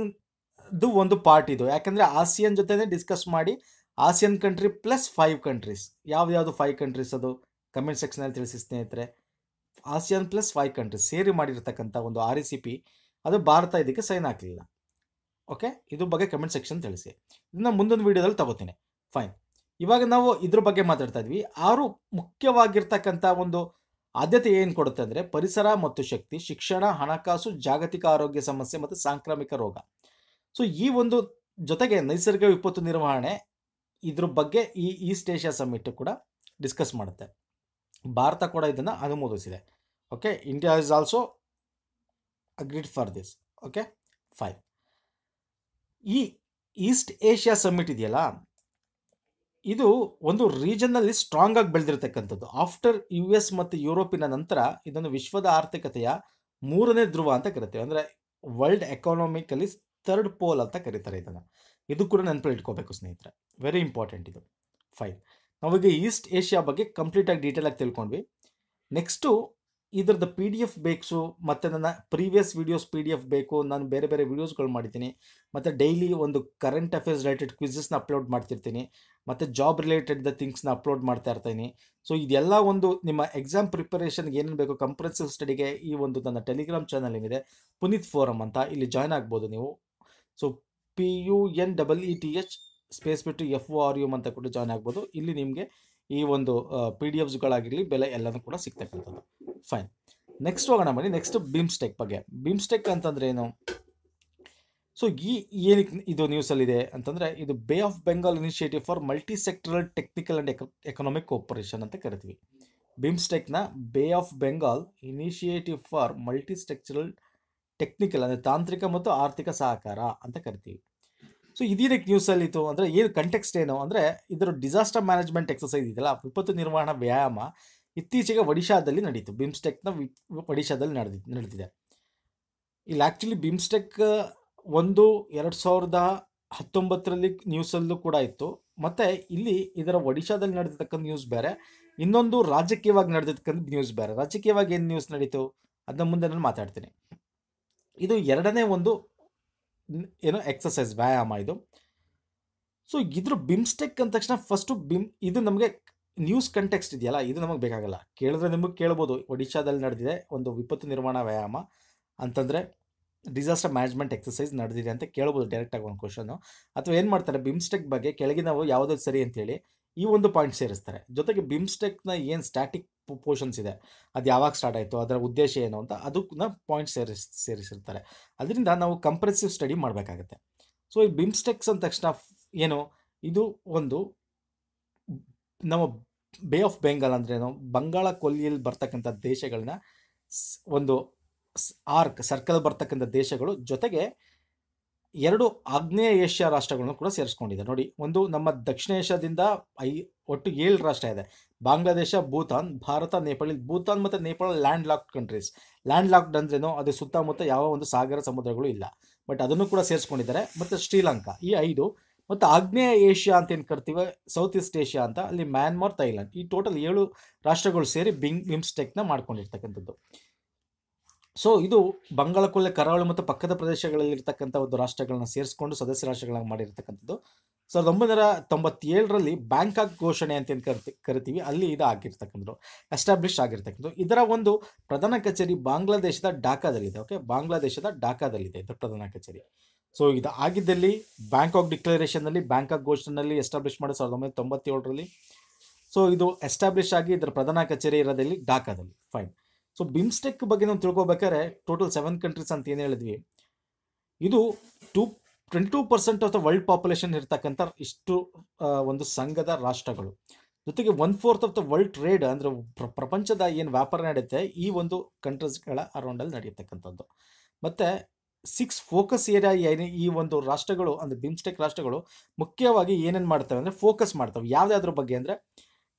ದು ಒಂದು ಪಾರ್ಟ್ ಇದು ಯಾಕಂದರೆ ಆಸಿಯನ್ ಜೊತೆನೇ ಡಿಸ್ಕಸ್ ಮಾಡಿ ASEAN country plus five countries ಯಾವ್ದು ಫೈವ್ ಕಂಟ್ರೀಸ್ ಅದು ಕಮೆಂಟ್ ಸೆಕ್ಷನಲ್ಲಿ ತಿಳಿಸಿ ಸ್ನೇಹಿತರೆ ಆಸಿಯನ್ ಪ್ಲಸ್ ಫೈವ್ ಕಂಟ್ರೀಸ್ ಸೇರಿ ಮಾಡಿರ್ತಕ್ಕಂಥ ಒಂದು ಆರ್ ಇ ಸಿ ಪಿ ಅದು ಭಾರತ ಇದಕ್ಕೆ ಸೈನ್ ಹಾಕಲಿಲ್ಲ ಓಕೆ ಇದ್ರ ಬಗ್ಗೆ ಕಮೆಂಟ್ ಸೆಕ್ಷನ್ ತಿಳಿಸಿ ಇದನ್ನ ಮುಂದೊಂದು ವೀಡಿಯೋದಲ್ಲಿ ತಗೋತೀನಿ ಫೈನ್ ಇವಾಗ ನಾವು ಇದ್ರ ಬಗ್ಗೆ ಮಾತಾಡ್ತಾ ಇದ್ವಿ ಆರು ಮುಖ್ಯವಾಗಿರ್ತಕ್ಕಂಥ ಒಂದು ಆದ್ಯತೆ ಏನು ಕೊಡುತ್ತೆ ಅಂದರೆ ಪರಿಸರ ಮತ್ತು ಶಕ್ತಿ ಶಿಕ್ಷಣ ಹಣಕಾಸು ಜಾಗತಿಕ ಆರೋಗ್ಯ ಸಮಸ್ಯೆ ಮತ್ತು ಸಾಂಕ್ರಾಮಿಕ ರೋಗ ಸೊ ಈ ಒಂದು ಜೊತೆಗೆ ನೈಸರ್ಗಿಕ ವಿಪತ್ತು ನಿರ್ವಹಣೆ ಇದ್ರ ಬಗ್ಗೆ ಈ ಈಸ್ಟ್ ಏಷ್ಯಾ ಸಮ್ಮಿಟ್ ಕೂಡ ಡಿಸ್ಕಸ್ ಮಾಡುತ್ತೆ ಭಾರತ ಕೂಡ ಇದನ್ನು ಅನುಮೋದಿಸಿದೆ okay India is also agreed for this okay five ಈ ಈಸ್ಟ್ ಏಷ್ಯಾ ಸಮ್ಮಿಟ್ ಇದೆಯಲ್ಲ ಇದು ಒಂದು ರೀಜನ್ನಲ್ಲಿ ಸ್ಟ್ರಾಂಗ್ ಆಗಿ ಬೆಳೆದಿರತಕ್ಕಂಥದ್ದು ಆಫ್ಟರ್ ಯು ಎಸ್ ಮತ್ತು ಯುರೋಪಿನ ನಂತರ ಇದನ್ನು ವಿಶ್ವದ ಆರ್ಥಿಕತೆಯ ಮೂರನೇ ಧ್ರುವ ಅಂತ ಕರಿತೇವೆ ಅಂದರೆ ವರ್ಲ್ಡ್ ಎಕಾನಮಿಕಲಿ ಥರ್ಡ್ ಪೋಲ್ ಅಂತ ಕರೀತಾರೆ ಇದನ್ನು ಇದು ಕೂಡ ನೆನಪಲ್ಲಿ ಇಟ್ಕೋಬೇಕು ಸ್ನೇಹಿತರೆ ವೆರಿ ಇಂಪಾರ್ಟೆಂಟ್ ಇದು ಫೈನ್ ನಾವೀಗ ಈಸ್ಟ್ ಏಷ್ಯಾ ಬಗ್ಗೆ ಕಂಪ್ಲೀಟಾಗಿ ಡೀಟೇಲಾಗಿ ತಿಳ್ಕೊಂಡ್ವಿ ನೆಕ್ಸ್ಟು ಇದರದ್ದು ಪಿ ಡಿ ಎಫ್ ಬೇಕು ಮತ್ತು ನನ್ನ previous videos P D F ಬೇಕು ನಾನು ಬೇರೆ ಬೇರೆ ವೀಡಿಯೋಸ್ಗಳು ಮಾಡ್ತೀನಿ ಮತ್ತು ಡೈಲಿ ಒಂದು ಕರೆಂಟ್ ಅಫೇರ್ಸ್ ರಿಲೇಟೆಡ್ ಕ್ವಿಝಸ್ನ ಅಪ್ಲೋಡ್ ಮಾಡ್ತಿರ್ತೀನಿ ಮತ್ತು ಜಾಬ್ ರಿಲೇಟೆಡ್ ದ ಥಿಂಗ್ಸ್ನ ಅಪ್ಲೋಡ್ ಮಾಡ್ತಾ ಇರ್ತೀನಿ ಸೊ ಇದೆಲ್ಲ ಒಂದು ನಿಮ್ಮ ಎಕ್ಸಾಮ್ ಪ್ರಿಪರೇಷನ್ಗೆ ಏನೇನು ಬೇಕು ಕಂಪ್ರೆನ್ಸಿವ್ ಸ್ಟಡಿಗೆ ಈ ಒಂದು ನನ್ನ ಟೆಲಿಗ್ರಾಮ್ ಚಾನಲ್ ಏನಿದೆ ಪುನೀತ್ ಫೋರಮ್ ಅಂತ ಇಲ್ಲಿ ಜಾಯ್ನ್ ಆಗ್ಬೋದು ನೀವು so P U N double E T H space ಬಿಟ್ಟು ಎಫ್ ಓ ಆರ್ ಯು ಅಂತ ಕೂಡ ಜಾಯ್ನ್ ಆಗ್ಬೋದು ಇಲ್ಲಿ ನಿಮಗೆ ಈ ಒಂದು ಪಿ ಡಿ ಎಫ್ಸ್ಗಳಾಗಿರಲಿ ಬೆಲೆ ಎಲ್ಲನೂ ಕೂಡ ಸಿಗ್ತಕ್ಕಂಥದ್ದು ಫೈನ್ ನೆಕ್ಸ್ಟ್ ಹೋಗೋಣ ಬನ್ನಿ ನೆಕ್ಸ್ಟ್ ಬಿಮ್ಸ್ಟೆಕ್ ಬಗ್ಗೆ ಬಿಮ್ಸ್ಟೆಕ್ ಅಂತಂದ್ರೆ ಏನು ಸೊ ಈ ಏನಕ್ಕೆ ಇದು ಇದೆ ಅಂತಂದರೆ ಇದು bay of Bengal initiative for multi sectoral technical and economic cooperation ಅಂತ ಕರಿತೀವಿ ಬಿಮ್ಸ್ಟೆಕ್ನ bay of Bengal initiative for multi structural technical ಅಂದರೆ ತಾಂತ್ರಿಕ ಮತ್ತು ಆರ್ಥಿಕ ಸಹಕಾರ ಅಂತ ಕರಿತೀವಿ ಸೊ ಇದೀನಕ್ಕೆ ನ್ಯೂಸಲ್ಲಿ ಇತ್ತು ಅಂದರೆ ಏನು ಕಂಟೆಕ್ಸ್ಟ್ ಏನು ಅಂದರೆ ಇದರ ಡಿಸಾಸ್ಟರ್ ಮ್ಯಾನೇಜ್ಮೆಂಟ್ ಎಕ್ಸಸೈಸ್ ಇದೆಯಲ್ಲ ವಿಪತ್ತು ನಿರ್ವಹಣಾ ವ್ಯಾಯಾಮ ಇತ್ತೀಚೆಗೆ ಒಡಿಶಾದಲ್ಲಿ ನಡೀತು ಬಿಮ್ಸ್ಟೆಕ್ನ ಒಡಿಶಾದಲ್ಲಿ ನಡೆದಿ ನಡೆದಿದೆ ಇಲ್ಲಿ ಆ್ಯಕ್ಚುಲಿ ಬಿಮ್ಸ್ಟೆಕ್ ಒಂದು ಎರಡು ಸಾವಿರದ ಹತ್ತೊಂಬತ್ತರಲ್ಲಿ ನ್ಯೂಸಲ್ಲೂ ಕೂಡ ಇತ್ತು ಮತ್ತು ಇಲ್ಲಿ ಇದರ ಒಡಿಶಾದಲ್ಲಿ ನಡೆದಿರ್ತಕ್ಕಂಥ ನ್ಯೂಸ್ ಬೇರೆ ಇನ್ನೊಂದು ರಾಜಕೀಯವಾಗಿ ನಡೆದಿರ್ತಕ್ಕಂಥ ನ್ಯೂಸ್ ಬೇರೆ ರಾಜಕೀಯವಾಗಿ ಏನು ನ್ಯೂಸ್ ನಡೀತು ಅದನ್ನ ಮುಂದೆ ನಾನು ಮಾತಾಡ್ತೀನಿ ಇದು ಎರಡನೇ ಒಂದು ಏನೋ ಎಕ್ಸಸೈಸ್ ವ್ಯಾಯಾಮ ಇದು ಸೊ ಇದ್ರ ಬಿಮ್ಸ್ಟೆಕ್ ಅಂದ ತಕ್ಷಣ ಫಸ್ಟು ಬಿಮ್ ಇದು ನಮಗೆ ನ್ಯೂಸ್ ಕಂಟೆಕ್ಸ್ಟ್ ಇದೆಯಲ್ಲ ಇದು ನಮಗೆ ಬೇಕಾಗಲ್ಲ ಕೇಳಿದ್ರೆ ನಿಮಗೆ ಕೇಳ್ಬೋದು ಒಡಿಶಾದಲ್ಲಿ ನಡೆದಿದೆ ಒಂದು ವಿಪತ್ತು ನಿರ್ಮಾಣ ವ್ಯಾಯಾಮ ಅಂತಂದರೆ ಡಿಸಾಸ್ಟರ್ ಮ್ಯಾನೇಜ್ಮೆಂಟ್ ಎಕ್ಸಸೈಸ್ ನಡೆದಿದೆ ಅಂತ ಕೇಳ್ಬೋದು ಡೈರೆಕ್ಟಾಗಿ ಒಂದು ಕ್ವಶನ್ನು ಅಥವಾ ಏನು ಮಾಡ್ತಾರೆ ಬಿಮ್ಸ್ಟೆಕ್ ಬಗ್ಗೆ ಕೆಳಗಿನವು ಯಾವುದೋ ಸರಿ ಅಂತೇಳಿ ಈ ಒಂದು ಪಾಯಿಂಟ್ ಸೇರಿಸ್ತಾರೆ ಜೊತೆಗೆ ಬಿಮ್ಸ್ಟೆಕ್ನ ಏನು ಸ್ಟ್ಯಾಟಿಕ್ ಪೋರ್ಷನ್ಸ್ ಇದೆ ಅದು ಯಾವಾಗ ಸ್ಟಾರ್ಟ್ ಆಯಿತು ಅದರ ಉದ್ದೇಶ ಏನು ಅಂತ ಅದಕ್ಕನ್ನ ಪಾಯಿಂಟ್ ಸೇರಿಸ್ ಸೇರಿಸಿರ್ತಾರೆ ಅದರಿಂದ ನಾವು ಕಂಪ್ರೆಸಿವ್ ಸ್ಟಡಿ ಮಾಡಬೇಕಾಗತ್ತೆ ಸೊ ಈ ಬಿಮ್ಸ್ಟೆಕ್ಸ್ ಅಂದ ತಕ್ಷಣ ಏನು ಇದು ಒಂದು ನಮ್ಮ ಬೇ ಆಫ್ ಬೆಂಗಾಲ್ ಅಂದ್ರೇನು ಬಂಗಾಳ ಕೊಲ್ಲಿಯಲ್ಲಿ ಬರ್ತಕ್ಕಂಥ ದೇಶಗಳನ್ನ ಒಂದು ಆರ್ಕ್ ಸರ್ಕಲ್ ಬರ್ತಕ್ಕಂಥ ದೇಶಗಳು ಜೊತೆಗೆ ಎರಡು ಆಗ್ನೇಯ ಏಷ್ಯಾ ರಾಷ್ಟ್ರಗಳನ್ನು ಕೂಡ ಸೇರಿಸ್ಕೊಂಡಿದೆ ನೋಡಿ ಒಂದು ನಮ್ಮ ದಕ್ಷಿಣ ಏಷ್ಯಾದಿಂದ ಐ ಒಟ್ಟು ಏಳು ರಾಷ್ಟ್ರ ಇದೆ ಬಾಂಗ್ಲಾದೇಶ ಭೂತಾನ್ ಭಾರತ ನೇಪಾಳ ಭೂತಾನ್ ಮತ್ತು Nepal land locked countries land locked ಅಂದ್ರೇನು ಅದು ಸುತ್ತಮುತ್ತ ಯಾವ ಒಂದು ಸಾಗರ ಸಮುದ್ರಗಳು ಇಲ್ಲ ಬಟ್ ಅದನ್ನು ಕೂಡ ಸೇರಿಸ್ಕೊಂಡಿದ್ದಾರೆ ಮತ್ತು ಶ್ರೀಲಂಕಾ ಈ ಐದು ಮತ್ತು ಆಗ್ನೇಯ ಏಷ್ಯಾ ಅಂತ ಏನು ಕರ್ತೀವಿ ಸೌತ್ ಈಸ್ಟ್ ಏಷ್ಯಾ ಅಂತ ಅಲ್ಲಿ ಮ್ಯಾನ್ಮಾರ್ ಥೈಲ್ಯಾಂಡ್ ಈ ಟೋಟಲ್ ಏಳು ರಾಷ್ಟ್ರಗಳು ಸೇರಿ ಬಿಂಗ್ ಬಿಮ್ಸ್ಟೆಕ್ನ ಮಾಡ್ಕೊಂಡಿರ್ತಕ್ಕಂಥದ್ದು ಸೊ ಇದು ಬಂಗಾಳಕೊಲ್ಲಿ ಕರಾವಳಿ ಮತ್ತು ಪಕ್ಕದ ಪ್ರದೇಶಗಳಲ್ಲಿ ಒಂದು ರಾಷ್ಟ್ರಗಳನ್ನ ಸೇರಿಸಿಕೊಂಡು ಸದಸ್ಯ ರಾಷ್ಟ್ರಗಳಾಗಿ ಮಾಡಿರ್ತಕ್ಕಂಥದ್ದು ಸಾವಿರದ ಒಂಬೈನೂರ ತೊಂಬತ್ತೇಳರಲ್ಲಿ ಬ್ಯಾಂಕಾಕ್ ಘೋಷಣೆ ಅಂತ ಏನು ಕರಿತಿ ಕರಿತೀವಿ ಅಲ್ಲಿ ಇದು ಆಗಿರ್ತಕ್ಕಂಥದ್ದು ಎಸ್ಟಾಬ್ಲಿಷ್ ಆಗಿರ್ತಕ್ಕಂಥದ್ದು ಇದರ ಒಂದು ಪ್ರಧಾನ ಕಚೇರಿ ಬಾಂಗ್ಲಾದೇಶದ ಢಾಕಾದಲ್ಲಿದೆ ಓಕೆ ಬಾಂಗ್ಲಾದೇಶದ ಢಾಕಾದಲ್ಲಿದೆ ಇದು ಪ್ರಧಾನ ಕಚೇರಿ ಸೊ ಇದು ಆಗಿದ್ದಲ್ಲಿ ಬ್ಯಾಂಕಾಕ್ ಡಿಕ್ಲರೇಷನ್ನಲ್ಲಿ ಬ್ಯಾಂಕಾಕ್ ಘೋಷಣೆಯಲ್ಲಿ ಎಸ್ಟಾಬ್ಲಿಷ್ ಮಾಡಿ ಸಾವಿರದ ಒಂಬೈನೂರ ತೊಂಬತ್ತೇಳರಲ್ಲಿ ಸೊ ಇದು ಎಸ್ಟಾಬ್ಲಿಷ್ ಆಗಿ ಇದರ ಪ್ರಧಾನ ಕಚೇರಿ ಇರೋದಲ್ಲಿ ಢಾಕಾದಲ್ಲಿ ಫೈನ್ ಸೊ ಬಿಮ್ಸ್ಟೆಕ್ ಬಗ್ಗೆ ನಾವು ತಿಳ್ಕೊಬೇಕಾದ್ರೆ ಟೋಟಲ್ ಸೆವೆನ್ ಕಂಟ್ರೀಸ್ ಅಂತ ಏನು ಹೇಳಿದ್ವಿ ಇದು two twenty two percent of the world population ಇರ್ತಕ್ಕಂಥ ಇಷ್ಟು ಒಂದು ಸಂಘದ ರಾಷ್ಟ್ರಗಳು ಜೊತೆಗೆ one fourth of the world trade ಅಂದರೆ ಪ್ರಪಂಚದ ಏನು ವ್ಯಾಪಾರ ನಡೆಯುತ್ತೆ ಈ ಒಂದು ಕಂಟ್ರೀಸ್ಗಳ ಅರೌಂಡಲ್ಲಿ ನಡೆಯತಕ್ಕಂಥದ್ದು ಮತ್ತು ಸಿಕ್ಸ್ ಫೋಕಸ್ ಏರಿಯಾ ಏನೇ ಈ ಒಂದು ರಾಷ್ಟ್ರಗಳು ಅಂದರೆ ಬಿಮ್ಸ್ಟೆಕ್ ರಾಷ್ಟ್ರಗಳು ಮುಖ್ಯವಾಗಿ ಏನೇನು ಮಾಡ್ತವೆ ಅಂದರೆ ಫೋಕಸ್ ಮಾಡ್ತವೆ ಯಾವುದಾದ್ರ ಬಗ್ಗೆ ಅಂದರೆ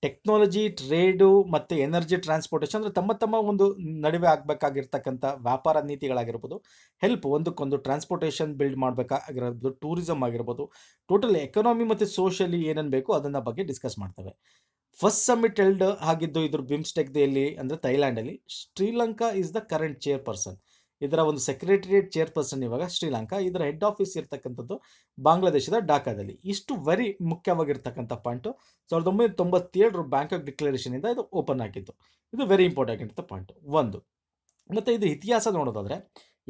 ಟೆಕ್ನಾಲಜಿ ಟ್ರೇಡು ಮತ್ತು ಎನರ್ಜಿ ಟ್ರಾನ್ಸ್ಪೋರ್ಟೇಷನ್ ಅಂದರೆ ತಮ್ಮ ತಮ್ಮ ಒಂದು ನಡುವೆ ಆಗಬೇಕಾಗಿರ್ತಕ್ಕಂಥ ವ್ಯಾಪಾರ ನೀತಿಗಳಾಗಿರ್ಬೋದು ಹೆಲ್ಪ್ ಒಂದಕ್ಕೊಂದು ಟ್ರಾನ್ಸ್ಪೋರ್ಟೇಷನ್ ಬಿಲ್ಡ್ ಮಾಡಬೇಕಾಗಿರೋದು ಟೂರಿಸಮ್ ಆಗಿರ್ಬೋದು ಟೋಟಲ್ ಎಕನಾಮಿ ಮತ್ತು ಸೋಷಿಯಲಿ ಏನೇನು ಬೇಕು ಅದನ್ನು ಬಗ್ಗೆ ಡಿಸ್ಕಸ್ ಮಾಡ್ತವೆ ಫಸ್ಟ್ ಸಮಿಟ್ ಎಲ್ಡ್ ಆಗಿದ್ದು ಇದ್ರ ಬಿಮ್ಸ್ಟೆಕ್ ಎಲ್ಲಿ ಅಂದರೆ ಥೈಲ್ಯಾಂಡಲ್ಲಿ Sri Lanka is the current chair person ಇದರ ಒಂದು ಸೆಕ್ರೆಟರಿಯೇಟ್ ಚೇರ್ಪರ್ಸನ್ ಇವಾಗ ಶ್ರೀಲಂಕಾ ಇದರ ಹೆಡ್ ಆಫೀಸ್ ಇರತಕ್ಕಂಥದ್ದು ಬಾಂಗ್ಲಾದೇಶದ ಢಾಕಾದಲ್ಲಿ ಇಷ್ಟು ವೆರಿ ಮುಖ್ಯವಾಗಿರ್ತಕ್ಕಂಥ ಪಾಯಿಂಟು ಸಾವಿರದ ಒಂಬೈನೂರ ತೊಂಬತ್ತೇಳರ ಬ್ಯಾಂಕಾಕ್ ಇಂದ ಇದು ಓಪನ್ ಆಗಿತ್ತು ಇದು ವೆರಿ ಇಂಪಾರ್ಟೆಂಟ್ ಅಂತ ಪಾಯಿಂಟ್ ಒಂದು ಮತ್ತೆ ಇದು ಇತಿಹಾಸ ನೋಡೋದಾದ್ರೆ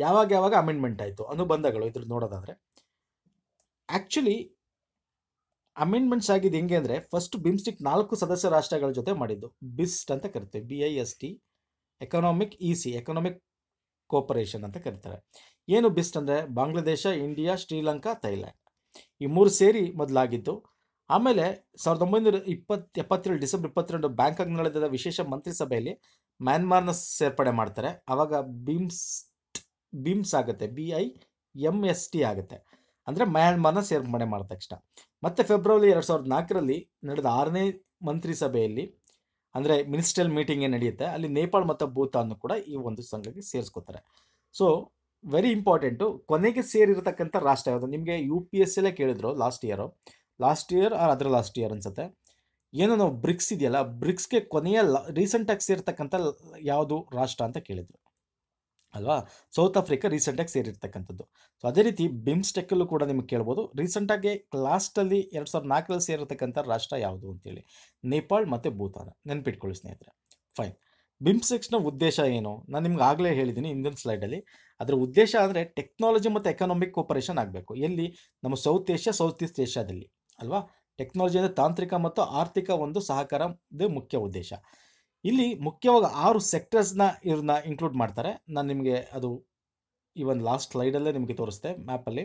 ಯಾವಾಗ ಯಾವಾಗ ಅಮೆಂಡ್ಮೆಂಟ್ ಆಯಿತು ಅನುಬಂಧಗಳು ಇದ್ರ ನೋಡೋದಾದ್ರೆ ಆಕ್ಚುಲಿ ಅಮೆಂಡ್ಮೆಂಟ್ಸ್ ಆಗಿದ್ದು ಹೆಂಗೆ ಅಂದರೆ ಫಸ್ಟ್ ಬಿಮ್ಸ್ಟಿಕ್ ನಾಲ್ಕು ಸದಸ್ಯ ರಾಷ್ಟ್ರಗಳ ಜೊತೆ ಮಾಡಿದ್ದು ಬಿಸ್ಟ್ ಅಂತ ಕರಿತೀವಿ B I S T economic E C economic cooperation ಅಂತ ಕರೀತಾರೆ ಏನು ಬೆಸ್ಟ್ ಅಂದರೆ ಬಾಂಗ್ಲಾದೇಶ ಇಂಡಿಯಾ ಶ್ರೀಲಂಕಾ ಥೈಲ್ಯಾಂಡ್ ಈ ಮೂರು ಸೇರಿ ಮೊದಲಾಗಿದ್ದು ಆಮೇಲೆ ಸಾವಿರದ ಒಂಬೈನೂರ ಇಪ್ಪತ್ತು ಎಪ್ಪತ್ತೇಳು ಡಿಸೆಂಬರ್ ಇಪ್ಪತ್ತೆರಡು ಬ್ಯಾಂಕಾಕ್ ನಡೆದ ವಿಶೇಷ ಮಂತ್ರಿ ಸಭೆಯಲ್ಲಿ ಮ್ಯಾನ್ಮಾರ್ನ ಸೇರ್ಪಡೆ ಮಾಡ್ತಾರೆ ಆವಾಗ ಬಿಮ್ಸ್ ಬಿಮ್ಸ್ ಆಗುತ್ತೆ B I M S T ಆಗುತ್ತೆ ಅಂದರೆ ಮ್ಯಾನ್ಮಾರ್ನ ಸೇರ್ಪಡೆ ಮಾಡಿದ ತಕ್ಷಣ ಮತ್ತೆ ಫೆಬ್ರವರಿ ಎರಡು ಸಾವಿರದ ನಾಲ್ಕರಲ್ಲಿ ನಡೆದ ಆರನೇ ಮಂತ್ರಿ ಸಭೆಯಲ್ಲಿ ಅಂದರೆ ಮಿನಿಸ್ಟ್ರಲ್ ಮೀಟಿಂಗ್ ಏನು ನಡೆಯುತ್ತೆ ಅಲ್ಲಿ ನೇಪಾಳ ಮತ್ತು ಭೂತಾನ್ ಕೂಡ ಈ ಒಂದು ಸಂಘಕ್ಕೆ ಸೇರಿಸ್ಕೋತಾರೆ ಸೊ ವೆರಿ ಇಂಪಾರ್ಟೆಂಟು ಕೊನೆಗೆ ಸೇರಿರತಕ್ಕಂಥ ರಾಷ್ಟ್ರ ಯಾವುದು ನಿಮಗೆ ಯು ಪಿ ಎಸ್ ಎಲ್ಲೇ ಕೇಳಿದ್ರು last year last year or ಅದರ ಲಾಸ್ಟ್ ಇಯರ್ ಅನ್ಸುತ್ತೆ ಏನೋ ನಾವು ಬ್ರಿಕ್ಸ್ ಇದೆಯಲ್ಲ ಬ್ರಿಕ್ಸ್ಗೆ ಕೊನೆಯ ರೀಸೆಂಟಾಗಿ ಸೇರ್ತಕ್ಕಂಥ ಯಾವುದು ರಾಷ್ಟ್ರ ಅಂತ ಕೇಳಿದರು ಅಲ್ವಾ ಸೌತ್ ಆಫ್ರಿಕಾ ರೀಸೆಂಟಾಗಿ ಸೇರಿರ್ತಕ್ಕಂಥದ್ದು ಸೊ ಅದೇ ರೀತಿ ಬಿಮ್ಸ್ಟೆಕ್ಕಲ್ಲೂ ಕೂಡ ನಿಮಗೆ ಕೇಳ್ಬೋದು ರೀಸೆಂಟಾಗಿ ಲಾಸ್ಟಲ್ಲಿ ಎರಡು ಸಾವಿರದ ನಾಲ್ಕರಲ್ಲಿ ಸೇರಿರ್ತಕ್ಕಂಥ ರಾಷ್ಟ್ರ ಯಾವುದು ಅಂತೇಳಿ ನೇಪಾಳ್ ಮತ್ತು ಭೂತಾನ್ ನೆನ್ಪಿಟ್ಕೊಳ್ಳಿ ಸ್ನೇಹಿತರೆ ಫೈನ್ ಬಿಮ್ಸ್ಟೆಕ್ಸ್ನ ಉದ್ದೇಶ ಏನು ನಾನು ನಿಮ್ಗೆ ಆಗಲೇ ಹೇಳಿದ್ದೀನಿ ಹಿಂದಿನ ಸ್ಲೈಡಲ್ಲಿ ಅದರ ಉದ್ದೇಶ ಅಂದರೆ ಟೆಕ್ನಾಲಜಿ ಮತ್ತು ಎಕನಾಮಿಕ್ ಕೋಪರೇಷನ್ ಆಗಬೇಕು ಎಲ್ಲಿ ನಮ್ಮ ಸೌತ್ ಏಷ್ಯಾ ಸೌತ್ ಈಸ್ಟ್ ಏಷ್ಯಾದಲ್ಲಿ ಅಲ್ವಾ ಟೆಕ್ನಾಲಜಿ ಅಂದರೆ ತಾಂತ್ರಿಕ ಮತ್ತು ಆರ್ಥಿಕ ಒಂದು ಸಹಕಾರದ ಮುಖ್ಯ ಉದ್ದೇಶ ಇಲ್ಲಿ ಮುಖ್ಯವಾಗಿ ಆರು ಸೆಕ್ಟರ್ಸ್ನ ಇವ್ರನ್ನ ಇನ್ಕ್ಲೂಡ್ ಮಾಡ್ತಾರೆ ನಾನು ನಿಮಗೆ ಅದು ಈ ಒಂದು ಲಾಸ್ಟ್ ಸ್ಲೈಡಲ್ಲೇ ನಿಮಗೆ ತೋರಿಸ್ತೆ ಮ್ಯಾಪಲ್ಲಿ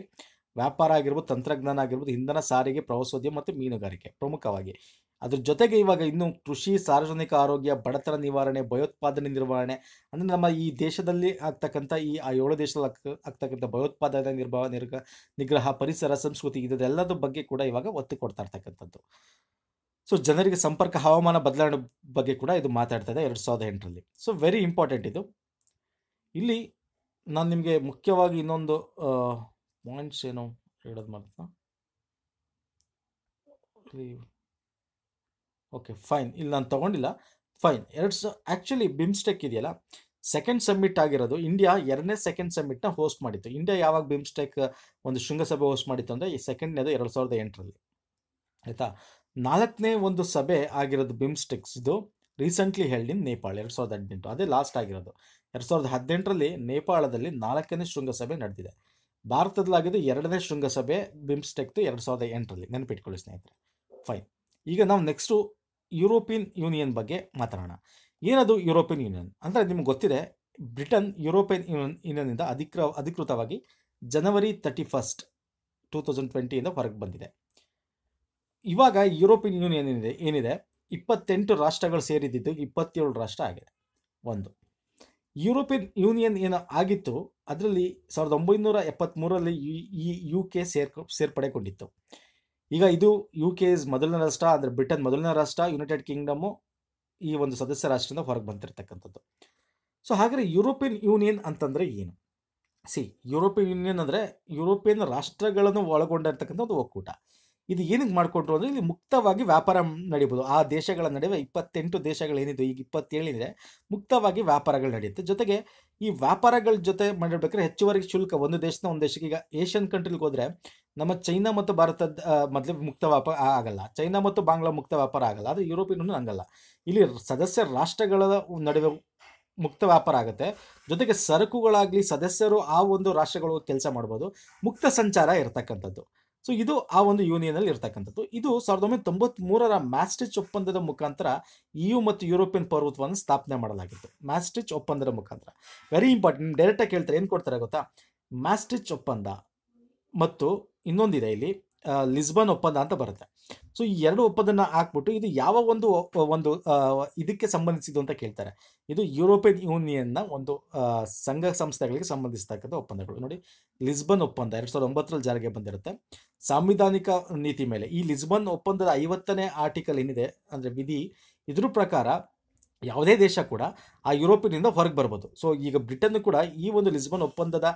ವ್ಯಾಪಾರ ಆಗಿರ್ಬೋದು ತಂತ್ರಜ್ಞಾನ ಆಗಿರ್ಬೋದು ಇಂಧನ ಸಾರಿಗೆ ಪ್ರವಾಸೋದ್ಯಮ ಮತ್ತು ಮೀನುಗಾರಿಕೆ ಪ್ರಮುಖವಾಗಿ ಅದ್ರ ಜೊತೆಗೆ ಇವಾಗ ಇನ್ನು ಕೃಷಿ ಸಾರ್ವಜನಿಕ ಆರೋಗ್ಯ ಬಡತನ ನಿವಾರಣೆ ಭಯೋತ್ಪಾದನೆ ನಿರ್ವಹಣೆ ಅಂದರೆ ನಮ್ಮ ಈ ದೇಶದಲ್ಲಿ ಆಗ್ತಕ್ಕಂಥ ಈ ಆ ಏಳು ದೇಶದಲ್ಲಿ ಆಗ್ತಕ್ಕಂಥ ಭಯೋತ್ಪಾದನೆ ನಿರ್ಭ ನಿರ್ಗ ನಿಗ್ರಹ ಪರಿಸರ ಸಂಸ್ಕೃತಿ ಇದೆಲ್ಲದ ಬಗ್ಗೆ ಕೂಡ ಇವಾಗ ಒತ್ತು ಕೊಡ್ತಾ ಇರ್ತಕ್ಕಂಥದ್ದು ಸೊ ಜನರಿಗೆ ಸಂಪರ್ಕ ಹವಾಮಾನ ಬದಲಾವಣೆ ಬಗ್ಗೆ ಕೂಡ ಇದು ಮಾತಾಡ್ತದೆ ಎರಡು ಸಾವಿರದ ಎಂಟರಲ್ಲಿ ಸೊ ವೆರಿ ಇಂಪಾರ್ಟೆಂಟ್ ಇದು ಇಲ್ಲಿ ನಾನು ನಿಮಗೆ ಮುಖ್ಯವಾಗಿ ಇನ್ನೊಂದು ಪಾಯಿಂಟ್ಸ್ ಏನು ಹೇಳೋದು ಮಾಡ್ತಾ ಓಕೆ ಫೈನ್ ಇಲ್ಲಿ ನಾನು ತೊಗೊಂಡಿಲ್ಲ ಫೈನ್ ಎರಡು ಸ ಆ್ಯಕ್ಚುಲಿ ಬಿಮ್ಸ್ಟೆಕ್ ಇದೆಯಲ್ಲ ಸೆಕೆಂಡ್ ಸಬ್ಮಿಟ್ ಆಗಿರೋದು ಇಂಡಿಯಾ ಎರಡನೇ ಸೆಕೆಂಡ್ ಸಬ್ಮಿಟ್ನ ಹೋಸ್ಟ್ ಮಾಡಿತ್ತು ಇಂಡಿಯಾ ಯಾವಾಗ ಬಿಮ್ಸ್ಟೆಕ್ ಒಂದು ಶೃಂಗಸಭೆ ಹೋಸ್ಟ್ ಮಾಡಿತ್ತು ಅಂದರೆ ಈ ಸೆಕೆಂಡ್ನೇದು ಎರಡು ಸಾವಿರದ ಎಂಟರಲ್ಲಿ ಆಯಿತಾ ನಾಲ್ಕನೇ ಒಂದು ಸಭೆ ಆಗಿರೋದು ಬಿಮ್ಸ್ಟೆಕ್ಸ್ ಇದು ರೀಸೆಂಟ್ಲಿ ಹೇಳಿ ನೇಪಾಳ ಎರಡು ಸಾವಿರದ ಹದಿನೆಂಟು ಅದೇ ಲಾಸ್ಟ್ ಆಗಿರೋದು ಎರಡು ಸಾವಿರದ ಹದಿನೆಂಟರಲ್ಲಿ ನೇಪಾಳದಲ್ಲಿ ನಾಲ್ಕನೇ ಶೃಂಗಸಭೆ ನಡೆದಿದೆ ಭಾರತದಲ್ಲಾಗಿದ್ದು ಎರಡನೇ ಶೃಂಗಸಭೆ ಬಿಮ್ಸ್ಟೆಕ್ದು ಎರಡು ಸಾವಿರದ ಎಂಟರಲ್ಲಿ ನೆನಪಿಟ್ಕೊಳ್ಳಿ ಸ್ನೇಹಿತರೆ ಫೈನ್ ಈಗ ನಾವು ನೆಕ್ಸ್ಟು ಯುರೋಪಿಯನ್ ಯೂನಿಯನ್ ಬಗ್ಗೆ ಮಾತಾಡೋಣ ಏನದು ಯುರೋಪಿಯನ್ ಯೂನಿಯನ್ ಅಂದರೆ ನಿಮ್ಗೆ ಗೊತ್ತಿದೆ ಬ್ರಿಟನ್ ಯುರೋಪಿಯನ್ ಯೂನಿಯನ್ ಯೂನಿಯನ್ನಿಂದ ಅಧಿಕೃ ಅಧಿಕೃತವಾಗಿ January thirty first two thousand ಟ್ವೆಂಟಿಯಿಂದ ಹೊರಗೆ ಬಂದಿದೆ ಇವಾಗ ಯುರೋಪಿಯನ್ ಯೂನಿಯನ್ ಏನಿದೆ ಏನಿದೆ ಇಪ್ಪತ್ತೆಂಟು ರಾಷ್ಟ್ರಗಳು ಸೇರಿದ್ದಿದ್ದು ಇಪ್ಪತ್ತೇಳು ರಾಷ್ಟ್ರ ಆಗಿದೆ ಒಂದು ಯುರೋಪಿಯನ್ ಯೂನಿಯನ್ ಏನು ಆಗಿತ್ತು ಅದರಲ್ಲಿ ಸಾವಿರದ ಒಂಬೈನೂರ ಎಪ್ಪತ್ತ್ಮೂರರಲ್ಲಿ ಈ ಯು ಕೆ ಸೇರ್ಕೊ ಸೇರ್ಪಡೆಗೊಂಡಿತ್ತು ಈಗ ಇದು ಯು ಕೆ ಇಸ್ ಮೊದಲನೇ ರಾಷ್ಟ್ರ ಅಂದರೆ ಬ್ರಿಟನ್ ಮೊದಲನೇ ರಾಷ್ಟ್ರ ಯುನೈಟೆಡ್ ಕಿಂಗ್ಡಮು ಈ ಒಂದು ಸದಸ್ಯ ರಾಷ್ಟ್ರದಿಂದ ಹೊರಗೆ ಬಂತಿರ್ತಕ್ಕಂಥದ್ದು ಸೊ ಹಾಗೆ ಯುರೋಪಿಯನ್ ಯೂನಿಯನ್ ಅಂತಂದರೆ ಏನು ಸಿ ಯುರೋಪಿಯನ್ ಯೂನಿಯನ್ ಅಂದರೆ ಯುರೋಪಿಯನ್ ರಾಷ್ಟ್ರಗಳನ್ನು ಒಳಗೊಂಡಿರ್ತಕ್ಕಂಥ ಒಂದು ಒಕ್ಕೂಟ ಇದು ಏನಕ್ಕೆ ಮಾಡಿಕೊಟ್ರು ಅಂದ್ರೆ ಇಲ್ಲಿ ಮುಕ್ತವಾಗಿ ವ್ಯಾಪಾರ ನಡೀಬೋದು ಆ ದೇಶಗಳ ನಡುವೆ ಇಪ್ಪತ್ತೆಂಟು ದೇಶಗಳೇನಿದ್ವು ಈಗ ಇಪ್ಪತ್ತೇಳಿದ್ರೆ ಮುಕ್ತವಾಗಿ ವ್ಯಾಪಾರಗಳು ನಡೆಯುತ್ತೆ ಜೊತೆಗೆ ಈ ವ್ಯಾಪಾರಗಳ ಜೊತೆ ಮಾಡಿರ್ಬೇಕಾದ್ರೆ ಹೆಚ್ಚುವರಿ ಶುಲ್ಕ ಒಂದು ದೇಶದ ಒಂದು ದೇಶಕ್ಕೆ ಈಗ ಏಷ್ಯನ್ ಕಂಟ್ರಿಗೆ ಹೋದರೆ ನಮ್ಮ ಚೈನಾ ಮತ್ತು ಭಾರತದ ಮೊದಲು ಮುಕ್ತ ವ್ಯಾಪಾರ ಆಗಲ್ಲ ಚೈನಾ ಮತ್ತು ಬಾಂಗ್ಲಾ ಮುಕ್ತ ವ್ಯಾಪಾರ ಆಗಲ್ಲ ಆದರೆ ಯುರೋಪಿಯನ್ ಹಂಗಲ್ಲ ಇಲ್ಲಿ ಸದಸ್ಯ ರಾಷ್ಟ್ರಗಳ ನಡುವೆ ಮುಕ್ತ ವ್ಯಾಪಾರ ಆಗುತ್ತೆ ಜೊತೆಗೆ ಸರಕುಗಳಾಗಲಿ ಸದಸ್ಯರು ಆ ಒಂದು ರಾಷ್ಟ್ರಗಳು ಕೆಲಸ ಮಾಡ್ಬೋದು ಮುಕ್ತ ಸಂಚಾರ ಇರತಕ್ಕಂಥದ್ದು ಸೊ ಇದು ಆ ಒಂದು ಯೂನಿಯನ್ ಅಲ್ಲಿ ಇರ್ತಕ್ಕಂಥದ್ದು ಇದು ಸಾವಿರದ ಒಂಬೈನೂರ ತೊಂಬತ್ ಮೂರರ ಮ್ಯಾಸ್ಟಿಚ್ ಒಪ್ಪಂದದ ಮುಖಾಂತರ ಇಯು e ಮತ್ತು ಯುರೋಪಿಯನ್ ಪರ್ವತವನ್ನು ಸ್ಥಾಪನೆ ಮಾಡಲಾಗಿತ್ತು ಮ್ಯಾಸ್ಟಿಚ್ ಒಪ್ಪಂದದ ಮುಖಾಂತರ ವೆರಿ ಇಂಪಾರ್ಟೆಂಟ್ ಡೈರೆಕ್ಟಾಗಿ ಹೇಳ್ತಾರೆ ಏನು ಕೊಡ್ತಾರೆ ಗೊತ್ತಾ ಮ್ಯಾಸ್ಟಿಚ್ ಒಪ್ಪಂದ ಮತ್ತು ಇನ್ನೊಂದಿದೆ ಇಲ್ಲಿ ಲಿಸ್ಬನ್ ಒಪ್ಪಂದ ಅಂತ ಬರುತ್ತೆ ಸೊ ಈ ಎರಡು ಒಪ್ಪಂದನ ಹಾಕ್ಬಿಟ್ಟು ಇದು ಯಾವ ಒಂದು ಒಂದು ಇದಕ್ಕೆ ಸಂಬಂಧಿಸಿದ್ದು ಅಂತ ಕೇಳ್ತಾರೆ ಇದು ಯುರೋಪಿಯನ್ ಯೂನಿಯನ್ನ ಒಂದು ಸಂಘ ಸಂಸ್ಥೆಗಳಿಗೆ ಸಂಬಂಧಿಸತಕ್ಕಂಥ ಒಪ್ಪಂದಗಳು ನೋಡಿ ಲಿಸ್ಬನ್ ಒಪ್ಪಂದ ಎರಡ್ ಸಾವಿರದ ಒಂಬತ್ತರಲ್ಲಿ ಜಾರಿಗೆ ಬಂದಿರುತ್ತೆ ಸಾಂವಿಧಾನಿಕ ನೀತಿ ಮೇಲೆ ಈ ಲಿಸ್ಬನ್ ಒಪ್ಪಂದದ ಐವತ್ತನೇ ಆರ್ಟಿಕಲ್ ಏನಿದೆ ಅಂದರೆ ವಿಧಿ ಇದ್ರ ಪ್ರಕಾರ ಯಾವುದೇ ದೇಶ ಕೂಡ ಆ ಯುರೋಪಿನಿಂದ ಹೊರಗೆ ಬರ್ಬೋದು ಸೊ ಈಗ ಬ್ರಿಟನ್ ಕೂಡ ಈ ಒಂದು ಲಿಸ್ಬನ್ ಒಪ್ಪಂದದ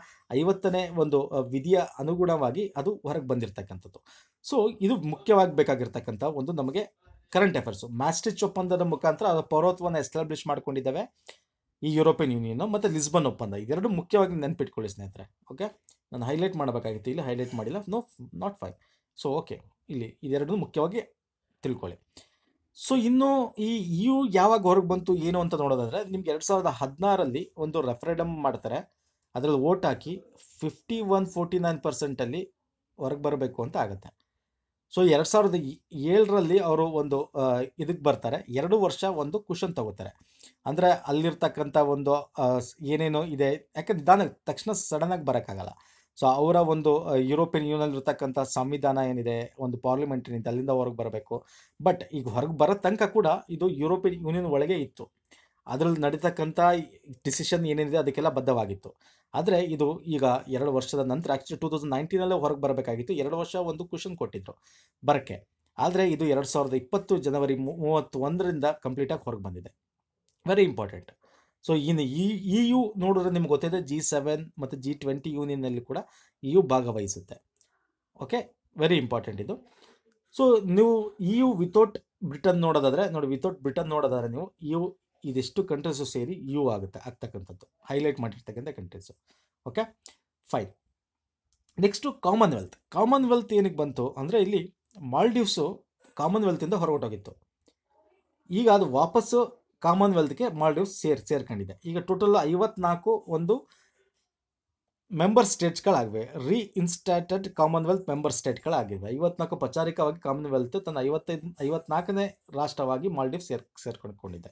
ಐವತ್ತನೇ ಒಂದು ವಿಧಿಯ ಅನುಗುಣವಾಗಿ ಅದು ಹೊರಗೆ ಬಂದಿರತಕ್ಕಂಥದ್ದು ಸೊ ಇದು ಮುಖ್ಯವಾಗಿ ಬೇಕಾಗಿರ್ತಕ್ಕಂಥ ಒಂದು ನಮಗೆ ಕರೆಂಟ್ ಅಫೇರ್ಸು ಮ್ಯಾಸ್ಟಿಚ್ ಒಪ್ಪಂದದ ಮುಖಾಂತರ ಅದರ ಪೌರತ್ವವನ್ನು ಎಸ್ಟಾಬ್ಲಿಷ್ ಮಾಡ್ಕೊಂಡಿದ್ದಾವೆ ಈ ಯುರೋಪಿಯನ್ ಯೂನಿಯನ್ ಮತ್ತು ಲಿಸ್ಬನ್ ಒಪ್ಪಂದ ಇದೆರಡು ಮುಖ್ಯವಾಗಿ ನೆನಪಿಟ್ಕೊಳ್ಳಿ ಸ್ನೇಹಿತರೆ ಓಕೆ ನಾನು ಹೈಲೈಟ್ ಮಾಡಬೇಕಾಗಿತ್ತು ಇಲ್ಲಿ ಹೈಲೈಟ್ ಮಾಡಿಲ್ಲ ನೋ ನಾಟ್ ಫೈ ಸೊ ಓಕೆ ಇಲ್ಲಿ ಇದೆರಡು ಮುಖ್ಯವಾಗಿ ತಿಳ್ಕೊಳ್ಳಿ ಸೊ ಇನ್ನು ಈ ಯು e ಯಾವಾಗ ಹೊರಗೆ ಬಂತು ಏನು ಅಂತ ನೋಡೋದಾದರೆ ನಿಮ್ಗೆ ಎರಡು ಸಾವಿರದ ಹದಿನಾರಲ್ಲಿ ಒಂದು ರೆಫ್ರೆಡಮ್ ಮಾಡ್ತಾರೆ ಅದರಲ್ಲಿ ಓಟ್ ಹಾಕಿ ಫಿಫ್ಟಿ ಒನ್ ಫೋರ್ಟಿ ನೈನ್ ಪರ್ಸೆಂಟಲ್ಲಿ ಹೊರಗೆ ಬರಬೇಕು ಅಂತ ಆಗುತ್ತೆ ಸೊ ಎರಡು ಸಾವಿರದ ಏಳರಲ್ಲಿ ಅವರು ಒಂದು ಇದಕ್ಕೆ ಬರ್ತಾರೆ ಎರಡು ವರ್ಷ ಒಂದು ಕುಷನ್ ತಗೋತಾರೆ ಅಂದರೆ ಅಲ್ಲಿರ್ತಕ್ಕಂಥ ಒಂದು ಏನೇನೋ ಇದೆ ಯಾಕೆ ನಾನು ತಕ್ಷಣ ಸಡನ್ನಾಗಿ ಬರೋಕ್ಕಾಗಲ್ಲ ಸೊ ಅವರ ಒಂದು ಯುರೋಪಿಯನ್ ಯೂನಿಯನ್ ಇರತಕ್ಕಂಥ ಸಂವಿಧಾನ ಏನಿದೆ ಒಂದು ಪಾರ್ಲಿಮೆಂಟ್ ಏನಿದೆ ಅಲ್ಲಿಂದ ಹೊರಗೆ ಬರಬೇಕು ಬಟ್ ಈಗ ಹೊರಗೆ ಬರೋ ತನಕ ಕೂಡ ಇದು ಯುರೋಪಿಯನ್ ಯೂನಿಯನ್ ಒಳಗೆ ಇತ್ತು ಅದರಲ್ಲಿ ನಡೀತಕ್ಕಂಥ ಡಿಸಿಷನ್ ಏನೇನಿದೆ ಅದಕ್ಕೆಲ್ಲ ಬದ್ಧವಾಗಿತ್ತು ಆದರೆ ಇದು ಈಗ ಎರಡು ವರ್ಷದ ನಂತರ ಆ್ಯಕ್ಚುಲಿ ಟೂ ತೌಸಂಡ್ ನೈನ್ಟೀನಲ್ಲೇ ಹೊರಗೆ ಬರಬೇಕಾಗಿತ್ತು ಎರಡು ವರ್ಷ ಒಂದು ಕ್ವಶನ್ ಕೊಟ್ಟಿದ್ದರು ಬರೋಕ್ಕೆ ಆದರೆ ಇದು ಎರಡು ಸಾವಿರದ ಇಪ್ಪತ್ತು ಜನವರಿ ಮೂವತ್ತೊಂದರಿಂದ ಕಂಪ್ಲೀಟಾಗಿ ಹೊರಗೆ ಬಂದಿದೆ ವೆರಿ ಇಂಪಾರ್ಟೆಂಟ್ ಸೊ ಇನ್ನು ಇ ಯು ನೋಡಿದ್ರೆ ನಿಮ್ಗೆ ಗೊತ್ತಿದೆ ಜಿ ಸೆವೆನ್ ಮತ್ತು ಜಿ ಟ್ವೆಂಟಿ ಯೂನಿಯನ್ನಲ್ಲಿ ಕೂಡ ಇ ಯು ಭಾಗವಹಿಸುತ್ತೆ ಓಕೆ ವೆರಿ ಇಂಪಾರ್ಟೆಂಟ್ ಇದು ಸೊ ನೀವು ಇ ಯು ವಿತೌಟ್ ಬ್ರಿಟನ್ ನೋಡೋದಾದರೆ ನೋಡಿ ವಿತೌಟ್ ಬ್ರಿಟನ್ ನೋಡೋದಾದ್ರೆ ನೀವು ಯು ಇದೆಷ್ಟು ಕಂಟ್ರೀಸು ಸೇರಿ ಯು ಆಗುತ್ತೆ ಆಗ್ತಕ್ಕಂಥದ್ದು ಹೈಲೈಟ್ ಮಾಡಿರ್ತಕ್ಕಂಥ countries okay fine next commonwealth commonwealth ಏನಕ್ಕೆ ಬಂತು ಅಂದರೆ ಇಲ್ಲಿ ಮಾಲ್ಡೀವ್ಸು ಕಾಮನ್ವೆಲ್ತಿಂದ ಹೊರಗೊಟ್ಟೋಗಿತ್ತು ಈಗ ಅದು ವಾಪಸ್ಸು ಕಾಮನ್ವೆಲ್ತ್ಗೆ ಮಾಲ್ಡೀವ್ಸ್ ಸೇರ್ ಸೇರ್ಕೊಂಡಿದೆ ಈಗ ಟೋಟಲ್ ಐವತ್ನಾಲ್ಕು ಒಂದು ಮೆಂಬರ್ ಸ್ಟೇಟ್ಸ್ಗಳಾಗಿವೆ ರೀ ಇನ್ಸ್ಟಾಟೆಡ್ ಕಾಮನ್ವೆಲ್ತ್ ಮೆಂಬರ್ ಸ್ಟೇಟ್ಗಳಾಗಿವೆ ಐವತ್ನಾಲ್ಕು ಪಚಾರಿಕವಾಗಿ ಕಾಮನ್ವೆಲ್ತ್ ತನ್ನ ಐವತ್ತೈದು ಐವತ್ನಾಲ್ಕನೇ ರಾಷ್ಟ್ರವಾಗಿ ಮಾಲ್ಡೀವ್ ಸೇರ್ ಸೇರ್ಕೊಂಡ್ಕೊಂಡಿದೆ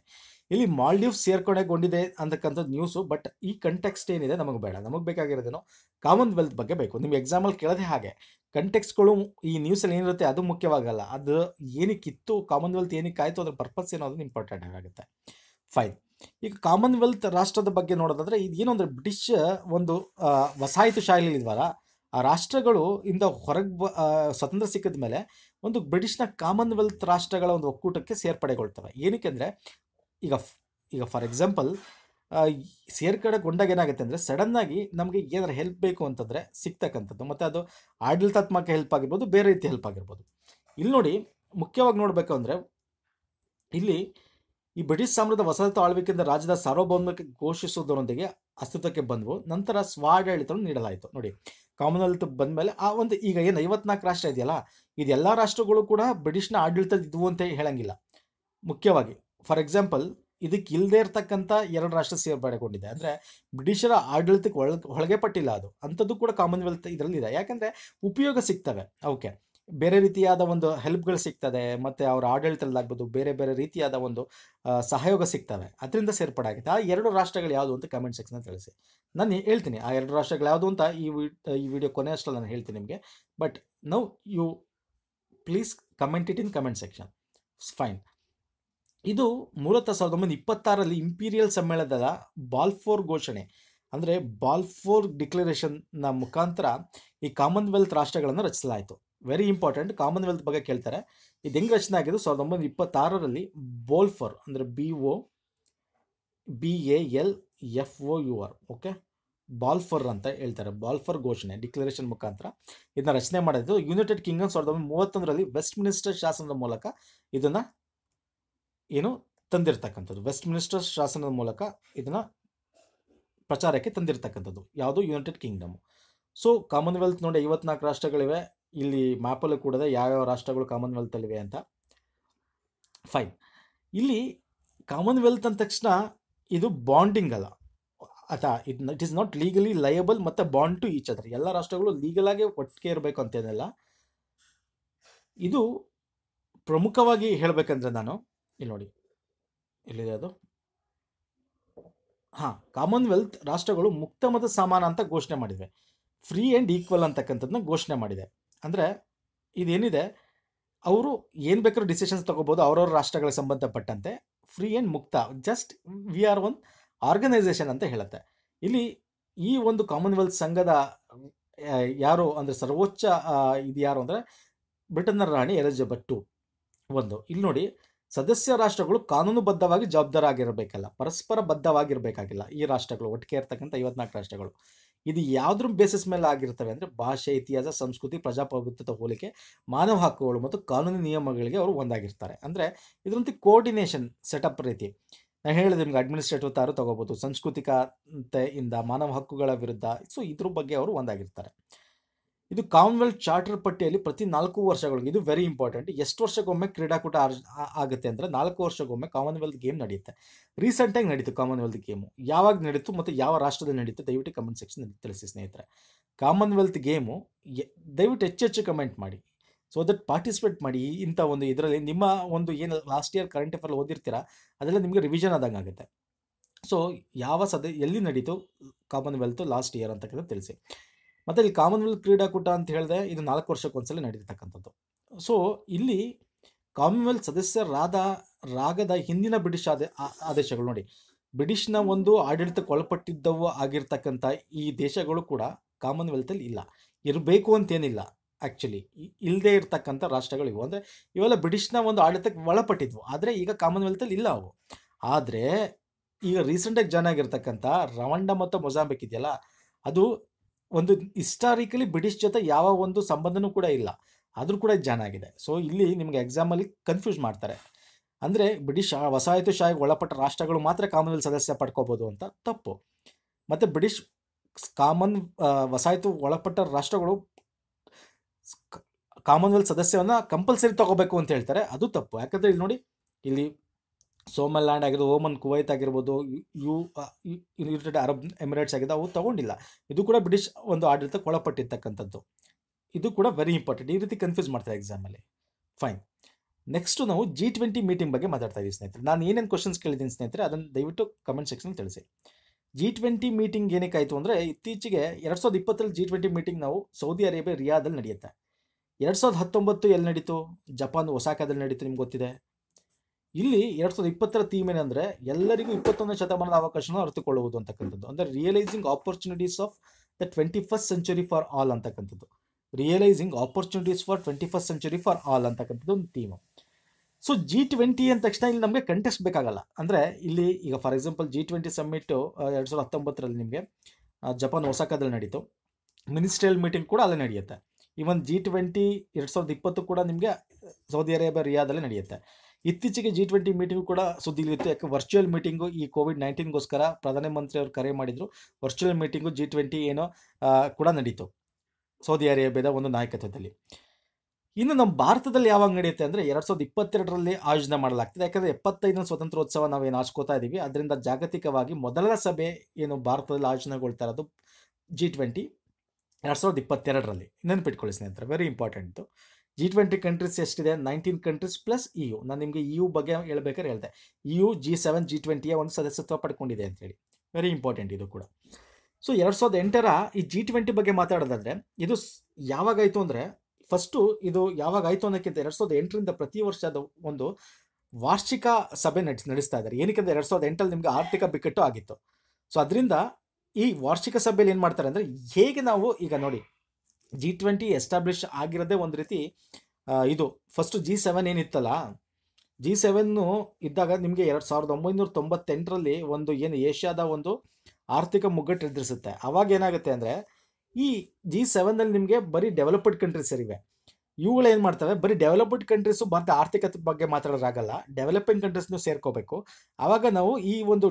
ಇಲ್ಲಿ ಮಾಲ್ಡೀವ್ಸ್ ಸೇರ್ಕೊಂಡೆಗೊಂಡಿದೆ ಅಂತಕ್ಕಂಥದ್ದು ನ್ಯೂಸು ಬಟ್ ಈ ಕಂಟೆಕ್ಸ್ಟ್ ಏನಿದೆ ನಮಗೆ ಬೇಡ ನಮಗೆ ಬೇಕಾಗಿರೋದೇನು ಕಾಮನ್ವೆಲ್ತ್ ಬಗ್ಗೆ ಬೇಕು ನಿಮ್ಗೆ ಎಕ್ಸಾಮಲ್ಲಿ ಕೇಳೋದೇ ಹಾಗೆ ಕಂಟೆಕ್ಸ್ಗಳು ಈ ನ್ಯೂಸಲ್ಲಿ ಏನಿರುತ್ತೆ ಅದು ಮುಖ್ಯವಾಗಲ್ಲ ಅದು ಏನಕ್ಕಿತ್ತು ಕಾಮನ್ವೆಲ್ತ್ ಏನಕ್ಕಾಯಿತು ಅದ್ರ ಪರ್ಪಸ್ ಏನೋ ಅದನ್ನು ಇಂಪಾರ್ಟೆಂಟ್ ಆಗುತ್ತೆ ಫೈನ್ ಈಗ ಕಾಮನ್ವೆಲ್ತ್ ರಾಷ್ಟ್ರದ ಬಗ್ಗೆ ನೋಡೋದಾದ್ರೆ ಇದು ಏನು ಅಂದರೆ ಬ್ರಿಟಿಷ್ ಒಂದು ವಸಾಯಿತು ಶಾಲೆಯಲ್ಲಿದ್ವಲ್ಲ ಆ ರಾಷ್ಟ್ರಗಳು ಇಂದ ಹೊರಗೆ ಬ ಸ್ವತಂತ್ರ ಸಿಕ್ಕಿದ ಮೇಲೆ ಒಂದು ಬ್ರಿಟಿಷ್ನ ಕಾಮನ್ವೆಲ್ತ್ ರಾಷ್ಟ್ರಗಳ ಒಂದು ಒಕ್ಕೂಟಕ್ಕೆ ಸೇರ್ಪಡೆಗೊಳ್ತವೆ ಏನಕ್ಕೆ ಅಂದರೆ ಈಗ ಈಗ ಫಾರ್ ಎಕ್ಸಾಂಪಲ್ ಗೊಂಡಾಗ ಏನಾಗುತ್ತೆ ಅಂದರೆ ಸಡನ್ನಾಗಿ ನಮಗೆ ಏನಾರು ಹೆಲ್ಪ್ ಬೇಕು ಅಂತಂದರೆ ಸಿಗ್ತಕ್ಕಂಥದ್ದು ಮತ್ತು ಅದು ಆಡಳಿತಾತ್ಮಕ ಹೆಲ್ಪ್ ಆಗಿರ್ಬೋದು ಬೇರೆ ರೀತಿ ಹೆಲ್ಪ್ ಆಗಿರ್ಬೋದು ಇಲ್ಲಿ ನೋಡಿ ಮುಖ್ಯವಾಗಿ ನೋಡಬೇಕು ಅಂದರೆ ಇಲ್ಲಿ ಈ ಬ್ರಿಟಿಷ್ ಸಾಮ್ರಾಜ್ಯದ ವಸಾಹತು ಆಳ್ವಿಕೆಯಿಂದ ರಾಜ್ಯದ ಸಾರ್ವಭೌಮಕ್ಕೆ ಘೋಷಿಸುವುದರೊಂದಿಗೆ ಅಸ್ತಿತ್ವಕ್ಕೆ ಬಂದವು ನಂತರ ಸ್ವಾಡಳಿತವನ್ನು ನೀಡಲಾಯಿತು ನೋಡಿ ಕಾಮನ್ವೆಲ್ತ್ ಬಂದ ಮೇಲೆ ಆ ಒಂದು ಈಗ ಏನು ಐವತ್ನಾಲ್ಕು ರಾಷ್ಟ್ರ ಇದೆಯಲ್ಲ ಇದೆಲ್ಲ ರಾಷ್ಟ್ರಗಳು ಕೂಡ ಬ್ರಿಟಿಷ್ನ ಇದ್ವು ಅಂತ ಹೇಳಂಗಿಲ್ಲ ಮುಖ್ಯವಾಗಿ ಫಾರ್ ಎಕ್ಸಾಂಪಲ್ ಇದಕ್ಕೆ ಇಲ್ಲದೆ ಇರತಕ್ಕಂಥ ಎರಡು ರಾಷ್ಟ್ರ ಸೇರ್ಪಡೆಗೊಂಡಿದೆ ಅಂದರೆ ಬ್ರಿಟಿಷರ ಆಡಳಿತಕ್ಕೆ ಒಳ ಒಳಗೆ ಪಟ್ಟಿಲ್ಲ ಅದು ಅಂಥದ್ದು ಕೂಡ ಕಾಮನ್ವೆಲ್ತ್ ಇದರಲ್ಲಿದೆ ಯಾಕೆಂದರೆ ಉಪಯೋಗ ಸಿಗ್ತವೆ ಓಕೆ ಬೇರೆ ರೀತಿಯಾದ ಒಂದು ಹೆಲ್ಪ್ಗಳು ಸಿಗ್ತದೆ ಮತ್ತು ಅವರ ಆಡಳಿತದಲ್ಲಾಗ್ಬೋದು ಬೇರೆ ಬೇರೆ ರೀತಿಯಾದ ಒಂದು ಸಹಯೋಗ ಸಿಗ್ತವೆ ಅದರಿಂದ ಸೇರ್ಪಡೆ ಆಗುತ್ತೆ ಆ ಎರಡು ರಾಷ್ಟ್ರಗಳು ಯಾವುದು ಅಂತ ಕಮೆಂಟ್ ಸೆಕ್ಷನ್ ತಿಳಿಸಿ ನಾನು ಹೇಳ್ತೀನಿ ಆ ಎರಡು ರಾಷ್ಟ್ರಗಳು ಯಾವುದು ಅಂತ ಈ ಈ ವಿಡಿಯೋ ಕೊನೆ ಅಷ್ಟಲ್ಲ ನಾನು ಹೇಳ್ತೀನಿ ನಿಮಗೆ but now you please comment it in comment section fine ಇದು ಮೂಲತಃ ಸಾವಿರದ ಒಂಬೈನೂರ ಇಪ್ಪತ್ತಾರಲ್ಲಿ ಇಂಪೀರಿಯಲ್ ಸಮ್ಮೇಳನದ ಬಾಲ್ಫೋರ್ ಘೋಷಣೆ ಅಂದರೆ ಬಾಲ್ಫೋರ್ ಡಿಕ್ಲರೇಷನ್ನ ಮುಖಾಂತರ ಈ ಕಾಮನ್ವೆಲ್ತ್ ರಾಷ್ಟ್ರಗಳನ್ನು ರಚಿಸಲಾಯಿತು ವೆರಿ ಇಂಪಾರ್ಟೆಂಟ್ ಕಾಮನ್ವೆಲ್ತ್ ಬಗ್ಗೆ ಕೇಳ್ತಾರೆ ಇದು ಹೆಂಗೆ ರಚನೆ ಆಗಿದ್ದು ಸಾವಿರದ ಒಂಬೈನೂರ ಇಪ್ಪತ್ತಾರರಲ್ಲಿ ಬೋಲ್ಫೋರ್ ಅಂದರೆ B O B A L F O U R okay Balfour ಅಂತ ಹೇಳ್ತಾರೆ ಬಾಲ್ಫರ್ ಘೋಷಣೆ ಡಿಕ್ಲರೇಷನ್ ಮುಖಾಂತರ ಇದನ್ನ ರಚನೆ ಮಾಡಿದ್ದು ಯುನೈಟೆಡ್ ಕಿಂಗ್ಡಮ್ ಸಾವಿರದ ಒಂಬೈನೂರ ಮೂವತ್ತೊಂದರಲ್ಲಿ ವೆಸ್ಟ್ ಮಿನಿಸ್ಟರ್ ಶಾಸನದ ಮೂಲಕ ಇದನ್ನು ಏನು ತಂದಿರತಕ್ಕಂಥದ್ದು ವೆಸ್ಟ್ ಮಿನಿಸ್ಟರ್ ಶಾಸನದ ಮೂಲಕ ಇದನ್ನು ಪ್ರಚಾರಕ್ಕೆ ತಂದಿರತಕ್ಕಂಥದ್ದು ಯಾವುದು ಯುನೈಟೆಡ್ ಕಿಂಗ್ಡಮ್ ಸೊ ಕಾಮನ್ವೆಲ್ತ್ ನೋಡಿ ಐವತ್ನಾಲ್ಕು ರಾಷ್ಟ್ರಗಳಿವೆ ಇಲ್ಲಿ ಮ್ಯಾಪಲ್ಲಿ ಕೂಡದೆ ಯಾವ್ಯಾವ ರಾಷ್ಟ್ರಗಳು ಕಾಮನ್ವೆಲ್ತಲ್ಲಿವೆ ಅಂತ ಫೈನ್ ಇಲ್ಲಿ ಕಾಮನ್ವೆಲ್ತ್ ಅಂದ ತಕ್ಷಣ ಇದು ಬಾಂಡಿಂಗ್ ಅಲ್ಲ ಅಥವಾ it it is not legally liable ಮತ್ತು ಬಾಂಡ್ ಟು ಈಚ್ ಅದರ ಎಲ್ಲ ರಾಷ್ಟ್ರಗಳು ಲೀಗಲಾಗಿ ಒಟ್ಟಿಗೆ ಇರಬೇಕು ಅಂತೇನಲ್ಲ ಇದು ಪ್ರಮುಖವಾಗಿ ಹೇಳಬೇಕಂದ್ರೆ ನಾನು ಇಲ್ಲಿ ನೋಡಿ ಎಲ್ಲಿದೆ ಅದು ಹಾಂ ಕಾಮನ್ವೆಲ್ತ್ ರಾಷ್ಟ್ರಗಳು ಮುಕ್ತ ಮತ ಸಮಾನ ಅಂತ ಘೋಷಣೆ ಮಾಡಿದೆ ಫ್ರೀ ಆ್ಯಂಡ್ ಈಕ್ವಲ್ ಅಂತಕ್ಕಂಥದ್ದನ್ನ ಘೋಷಣೆ ಮಾಡಿದೆ ಅಂದರೆ ಇದೇನಿದೆ ಅವರು ಏನು ಬೇಕಾದ್ರೂ ಡಿಸಿಷನ್ಸ್ ತಗೋಬಹುದು ಅವರವ್ರ ರಾಷ್ಟ್ರಗಳಿಗೆ ಸಂಬಂಧಪಟ್ಟಂತೆ ಫ್ರೀ ಆ್ಯಂಡ್ ಮುಕ್ತ just we are one organisation ಅಂತ ಹೇಳುತ್ತೆ ಇಲ್ಲಿ ಈ ಒಂದು ಕಾಮನ್ವೆಲ್ತ್ ಸಂಘದ ಯಾರು ಅಂದರೆ ಸರ್ವೋಚ್ಚ ಇದು ಯಾರು ಅಂದರೆ ಬ್ರಿಟನ್ನ ರಾಣಿ ಎಲಿಜಬೆತ್ ಟು ಒಂದು ಇಲ್ಲಿ ನೋಡಿ ಸದಸ್ಯ ರಾಷ್ಟ್ರಗಳು ಕಾನೂನುಬದ್ಧವಾಗಿ ಜವಾಬ್ದಾರಾಗಿರಬೇಕಲ್ಲ ಪರಸ್ಪರ ಬದ್ಧವಾಗಿರಬೇಕಾಗಿಲ್ಲ ಈ ರಾಷ್ಟ್ರಗಳು ಒಟ್ಟಿಗೆ ಇರ್ತಕ್ಕಂಥ ಐವತ್ನಾಲ್ಕು ರಾಷ್ಟ್ರಗಳು ಇದು ಯಾವುದ್ರ ಬೇಸಿಸ್ ಮೇಲೆ ಆಗಿರ್ತವೆ ಅಂದರೆ ಭಾಷೆ ಇತಿಹಾಸ ಸಂಸ್ಕೃತಿ ಪ್ರಜಾಪ್ರಭುತ್ವದ ಹೋಲಿಕೆ ಮಾನವ ಹಕ್ಕುಗಳು ಮತ್ತು ಕಾನೂನು ನಿಯಮಗಳಿಗೆ ಅವರು ಒಂದಾಗಿರ್ತಾರೆ ಅಂದರೆ ಇದರಂತೆ ಕೋರ್ಡಿನೇಷನ್ ಸೆಟಪ್ ರೀತಿ ನಾನು ಹೇಳಿದೆ ನಿಮ್ಗೆ ಅಡ್ಮಿನಿಸ್ಟ್ರೇಟಿವ್ ತಾರು ತಗೋಬೋದು ಇಂದ ಮಾನವ ಹಕ್ಕುಗಳ ವಿರುದ್ಧ ಸೊ ಇದ್ರ ಬಗ್ಗೆ ಅವರು ಒಂದಾಗಿರ್ತಾರೆ ಇದು ಕಾಮನ್ವೆಲ್ತ್ ಚಾರ್ಟರ್ ಪಟ್ಟಿಯಲ್ಲಿ ಪ್ರತಿ ನಾಲ್ಕು ವರ್ಷಗಳಿಗೆ ಇದು ವೆರಿ ಇಂಪಾರ್ಟೆಂಟ್ ಎಷ್ಟು ವರ್ಷಕ್ಕೊಮ್ಮೆ ಕ್ರೀಡಾಕೂಟ ಆಗುತ್ತೆ ಅಂದರೆ ನಾಲ್ಕು ವರ್ಷಕ್ಕೊಮ್ಮೆ ಕಾಮನ್ವೆಲ್ತ್ ಗೇಮ್ ನಡೆಯುತ್ತೆ ರೀಸೆಂಟಾಗಿ ನಡೀತು ಕಾಮನ್ವೆಲ್ತ್ ಗೇಮು ಯಾವಾಗ ನಡೀತು ಮತ್ತು ಯಾವ ರಾಷ್ಟ್ರದಲ್ಲಿ ನಡೀತು ದಯವಿಟ್ಟು ಕಮೆಂಟ್ ಅಲ್ಲಿ ತಿಳಿಸಿ ಸ್ನೇಹಿತರೆ ಕಾಮನ್ವೆಲ್ತ್ ಗೇಮು ದಯವಿಟ್ಟು ಹೆಚ್ಚು ಹೆಚ್ಚು ಕಮೆಂಟ್ ಮಾಡಿ ಸೊ ದಟ್ ಪಾರ್ಟಿಸಿಪೇಟ್ ಮಾಡಿ ಇಂಥ ಒಂದು ಇದರಲ್ಲಿ ನಿಮ್ಮ ಒಂದು ಏನು ಲಾಸ್ಟ್ ಇಯರ್ ಕರೆಂಟ್ ಅಫೇರ್ ಓದಿರ್ತೀರಾ ಅದೆಲ್ಲ ನಿಮಗೆ ರಿವಿಷನ್ ಆದಂಗೆ ಆಗುತ್ತೆ ಸೊ ಯಾವ ಸದ ಎಲ್ಲಿ ನಡೀತು ಕಾಮನ್ವೆಲ್ತ್ ಲಾಸ್ಟ್ ಇಯರ್ ಅಂತಕ್ಕಂಥ ತಿಳಿಸಿ ಮತ್ತು ಇಲ್ಲಿ ಕಾಮನ್ವೆಲ್ತ್ ಕ್ರೀಡಾಕೂಟ ಅಂತ ಹೇಳಿದೆ ಇದು ನಾಲ್ಕು ವರ್ಷಕ್ಕೊಂದ್ಸಲ ನಡೀತಕ್ಕಂಥದ್ದು ಸೊ ಇಲ್ಲಿ ಕಾಮನ್ವೆಲ್ತ್ ಸದಸ್ಯರಾದ ರಾಗದ ಹಿಂದಿನ ಬ್ರಿಟಿಷ್ ಆದ ಆದೇಶಗಳು ನೋಡಿ ಬ್ರಿಟಿಷ್ನ ಒಂದು ಆಡಳಿತಕ್ಕೆ ಒಳಪಟ್ಟಿದ್ದವು ಆಗಿರ್ತಕ್ಕಂಥ ಈ ದೇಶಗಳು ಕೂಡ ಕಾಮನ್ವೆಲ್ತಲ್ಲಿ ಇಲ್ಲ ಇರಬೇಕು ಅಂತೇನಿಲ್ಲ ಆ್ಯಕ್ಚುಲಿ ಇಲ್ಲದೆ ಇರ್ತಕ್ಕಂಥ ಇವು ಅಂದರೆ ಇವೆಲ್ಲ ಬ್ರಿಟಿಷ್ನ ಒಂದು ಆಡಳಿತಕ್ಕೆ ಒಳಪಟ್ಟಿದ್ವು ಆದರೆ ಈಗ ಕಾಮನ್ವೆಲ್ತಲ್ಲಿ ಇಲ್ಲ ಅವು ಆದರೆ ಈಗ ರೀಸೆಂಟಾಗಿ ಜಾಯ್ನ್ ಆಗಿರ್ತಕ್ಕಂಥ ರವಾಂಡ ಮತ್ತು ಮೊಜಾಂಬಿಕ್ ಇದೆಯಲ್ಲ ಅದು ಒಂದು ಹಿಸ್ಟಾರಿಕಲಿ ಬ್ರಿಟಿಷ್ ಜೊತೆ ಯಾವ ಒಂದು ಸಂಬಂಧನೂ ಕೂಡ ಇಲ್ಲ ಆದರೂ ಕೂಡ ಜಾನ್ ಆಗಿದೆ ಸೊ ಇಲ್ಲಿ ನಿಮಗೆ ಎಕ್ಸಾಮಲ್ಲಿ ಕನ್ಫ್ಯೂಸ್ ಮಾಡ್ತಾರೆ ಅಂದರೆ ಬ್ರಿಟಿಷ್ ಶಾಹಿಗೆ ಒಳಪಟ್ಟ ರಾಷ್ಟ್ರಗಳು ಮಾತ್ರ ಕಾಮನ್ವೆಲ್ತ್ ಸದಸ್ಯ ಪಡ್ಕೋಬೋದು ಅಂತ ತಪ್ಪು ಮತ್ತು ಬ್ರಿಟಿಷ್ ಕಾಮನ್ ವಸಾಹತು ಒಳಪಟ್ಟ ರಾಷ್ಟ್ರಗಳು ಕಾಮನ್ವೆಲ್ತ್ ಸದಸ್ಯವನ್ನು ಕಂಪಲ್ಸರಿ ತಗೋಬೇಕು ಅಂತ ಹೇಳ್ತಾರೆ ಅದು ತಪ್ಪು ಯಾಕಂದರೆ ಇಲ್ಲಿ ನೋಡಿ ಇಲ್ಲಿ ಸೋಮಲ್ಯಾಂಡ್ ಆಗಿರ್ಬೋದು ಓಮನ್ ಕುವೈತ್ ಆಗಿರ್ಬೋದು ಯು ಯುನೈಟೆಡ್ ಅರಬ್ ಎಮಿರೇಟ್ಸ್ ಆಗಿದೆ ಅವು ತಗೊಂಡಿಲ್ಲ ಇದು ಕೂಡ ಬ್ರಿಟಿಷ್ ಒಂದು ಆಡಳಿತಕ್ಕೆ ಒಳಪಟ್ಟಿರ್ತಕ್ಕಂಥದ್ದು ಇದು ಕೂಡ ವೆರಿ ಇಂಪಾರ್ಟೆಂಟ್ ಈ ರೀತಿ ಕನ್ಫ್ಯೂಸ್ ಮಾಡ್ತಾರೆ ಎಕ್ಸಾಮಲ್ಲಿ ಫೈನ್ ನೆಕ್ಸ್ಟ್ ನಾವು ಜಿ ಟ್ವೆಂಟಿ ಮೀಟಿಂಗ್ ಬಗ್ಗೆ ಮಾತಾಡ್ತಾ ಇದ್ದೀವಿ ಸ್ನೇಹಿತರೆ ನಾನು ಏನೇನು ಕ್ವಶನ್ಸ್ ಕೇಳಿದ್ದೀನಿ ಸ್ನೇಹಿತರೆ ಅದನ್ನು ದಯವಿಟ್ಟು ಕಮೆಂಟ್ ಸೆಕ್ಷನ್ ತಿಳಿಸಿ ಜಿ ಟ್ವೆಂಟಿ ಮೀಟಿಂಗ್ ಏನಕ್ಕಾಯಿತು ಅಂದರೆ ಇತ್ತೀಚೆಗೆ ಎರಡು ಸಾವಿರದ ಇಪ್ಪತ್ತರಲ್ಲಿ ಜಿ ಟ್ವೆಂಟಿ ಮೀಟಿಂಗ್ ನಾವು ಸೌದಿ ಅರೇಬಿಯಾ ರಿಯಾದಲ್ಲಿ ನಡೆಯುತ್ತೆ ಎರಡು ಸಾವಿರದ ಹತ್ತೊಂಬತ್ತು ಎಲ್ಲಿ ನಡೀತು ಜಪಾನ್ ಒಸಾಕಾದಲ್ಲಿ ನಡೀತು ನಿಮ್ಗೆ ಗೊತ್ತಿದೆ ಇಲ್ಲಿ ಎರಡ್ ಸಾವಿರದ ಇಪ್ಪತ್ತರ ಥೀಮ್ ಏನಂದ್ರೆ ಎಲ್ಲರಿಗೂ ಇಪ್ಪತ್ತೊಂದನೇ ಶತಮಾನದ ಅವಕಾಶವನ್ನು ಅರ್ಥಕೊಳ್ಳುವುದು ಅಂತಕ್ಕಂಥದ್ದು ಅಂದರೆ realising opportunities of the twenty first century for all ಅಂತಕ್ಕಂಥದ್ದು realising opportunities for twenty first century for all ಅಂತಕ್ಕಂಥದ್ದು ಒಂದು ಥೀಮ್ ಸೊ ಜಿ ಟ್ವೆಂಟಿ ಅಂದ ತಕ್ಷಣ ಇಲ್ಲಿ ನಮಗೆ ಕಂಟೆಸ್ಟ್ ಬೇಕಾಗಲ್ಲ ಅಂದರೆ ಇಲ್ಲಿ ಈಗ for example G twenty summit ಎರಡು ಸಾವಿರದ ಹತ್ತೊಂಬತ್ತರಲ್ಲಿ ನಿಮಗೆ ಜಪಾನ್ ಒಸಾಕದಲ್ಲಿ ನಡೀತು ಮಿನಿಸ್ಟ್ರಿಯಲ್ ಮೀಟಿಂಗ್ ಕೂಡ ಅಲ್ಲೇ ನಡೆಯುತ್ತೆ ಈವನ್ ಜಿ ಟ್ವೆಂಟಿ ಎರಡು ಸಾವಿರದ ಇಪ್ಪತ್ತು ಕೂಡ ನಿಮಗೆ ಸೌದಿ ಅರೇಬಿಯಾ ರಿಯಾದಲ್ಲಿ ನಡೆಯುತ್ತೆ ಇತ್ತೀಚೆಗೆ ಜಿ ಟ್ವೆಂಟಿ ಮೀಟಿಂಗ್ ಕೂಡ ಸುದ್ದಿಲಿತ್ತು ಯಾಕೆ ವರ್ಚುವಲ್ ಮೀಟಿಂಗು ಈ ಕೋವಿಡ್ ನೈನ್ಟೀನ್ಗೋಸ್ಕರ ಪ್ರಧಾನಮಂತ್ರಿ ಅವರು ಕರೆ ಮಾಡಿದರು ವರ್ಚುವಲ್ ಮೀಟಿಂಗು ಜಿ ಟ್ವೆಂಟಿ ಏನೋ ಕೂಡ ನಡೀತು ಸೌದಿ ಅರೇಬಿಯಾದ ಒಂದು ನಾಯಕತ್ವದಲ್ಲಿ ಇನ್ನು ನಮ್ಮ ಭಾರತದಲ್ಲಿ ಯಾವಾಗ ನಡೆಯುತ್ತೆ ಅಂದರೆ ಎರಡು ಸಾವಿರದ ಇಪ್ಪತ್ತೆರಡರಲ್ಲಿ ಆಯೋಜನೆ ಮಾಡಲಾಗ್ತದೆ ಯಾಕಂದರೆ ಎಪ್ಪತ್ತೈದನೇ ಸ್ವತಂತ್ರೋತ್ಸವ ನಾವೇನು ಆಚ್ಕೋತಾ ಇದ್ದೀವಿ ಅದರಿಂದ ಜಾಗತಿಕವಾಗಿ ಮೊದಲ ಸಭೆ ಏನು ಭಾರತದಲ್ಲಿ ಆಯೋಜನೆಗೊಳ್ತಾ ಇರೋದು ಜಿ ಟ್ವೆಂಟಿ ಎರಡು ಸಾವಿರದ ಇಪ್ಪತ್ತೆರಡರಲ್ಲಿ ನೆನಪಿಟ್ಕೊಳ್ಳಿ ಸ್ನೇಹಿತರೆ very important G twenty countries ಎಷ್ಟಿದೆ nineteen countries plus E U ನಾನು ನಿಮಗೆ ಇ ಯು ಬಗ್ಗೆ ಹೇಳ್ಬೇಕಾದ್ರೆ ಹೇಳ್ದೆ E U G seven G ಟ್ವೆಂಟಿಯ ಒಂದು ಸದಸ್ಯತ್ವ ಪಡ್ಕೊಂಡಿದೆ ಅಂತೇಳಿ ವೆರಿ ಇಂಪಾರ್ಟೆಂಟ್ ಇದು ಕೂಡ ಸೊ ಎರಡು ಸಾವಿರದ ಎಂಟರ ಈ ಜಿ ಟ್ವೆಂಟಿ ಬಗ್ಗೆ ಮಾತಾಡೋದಾದ್ರೆ ಇದು ಯಾವಾಗಾಯಿತು ಅಂದರೆ ಫಸ್ಟು ಇದು ಯಾವಾಗಾಯಿತು ಅನ್ನೋಕ್ಕಿಂತ ಎರಡು ಸಾವಿರದ ಎಂಟರಿಂದ ಪ್ರತಿ ವರ್ಷದ ಒಂದು ವಾರ್ಷಿಕ ಸಭೆ ನಡೆಸಿ ನಡೆಸ್ತಾ ಇದ್ದಾರೆ ಏನಕ್ಕೆ ಎರಡು ಸಾವಿರದ ಎಂಟಲ್ಲಿ ನಿಮಗೆ ಆರ್ಥಿಕ ಬಿಕ್ಕಟ್ಟು ಆಗಿತ್ತು ಸೊ ಅದರಿಂದ ಈ ವಾರ್ಷಿಕ ಸಭೆಯಲ್ಲಿ ಏನು ಮಾಡ್ತಾರೆ ಅಂದರೆ ಹೇಗೆ ನಾವು ಈಗ ನೋಡಿ ಜಿ ಟ್ವೆಂಟಿ ಎಸ್ಟಾಬ್ಲಿಷ್ ಆಗಿರೋದೇ ಒಂದು ರೀತಿ ಇದು ಫಸ್ಟ್ ಜಿ ಸೆವೆನ್ ಏನಿತ್ತಲ್ಲ ಜಿ ಸೆವೆನ್ನು ಇದ್ದಾಗ ನಿಮಗೆ ಎರಡು ಸಾವಿರದ ಒಂಬೈನೂರ ತೊಂಬತ್ತೆಂಟರಲ್ಲಿ ಒಂದು ಏನು ಏಷ್ಯಾದ ಒಂದು ಆರ್ಥಿಕ ಮುಗ್ಗಟ್ಟು ಎದುರಿಸುತ್ತೆ ಅವಾಗ ಏನಾಗುತ್ತೆ ಅಂದರೆ ಈ ಜಿ ಸೆವೆನ್ನಲ್ಲಿ ನಿಮಗೆ ಬರೀ ಡೆವಲಪ್ಡ್ ಕಂಟ್ರೀಸ್ ಸರಿವೆ ಇವುಗಳು ಏನು ಮಾಡ್ತವೆ ಬರೀ ಡೆವಲಪ್ಡ್ ಕಂಟ್ರೀಸು ಮತ್ತೆ ಆರ್ಥಿಕತೆ ಬಗ್ಗೆ ಮಾತಾಡೋದಾಗಲ್ಲ ಡೆವಲಪಿಂಗ್ ಕಂಟ್ರೀಸ್ನೂ ಸೇರ್ಕೋಬೇಕು ಆವಾಗ ನಾವು ಈ ಒಂದು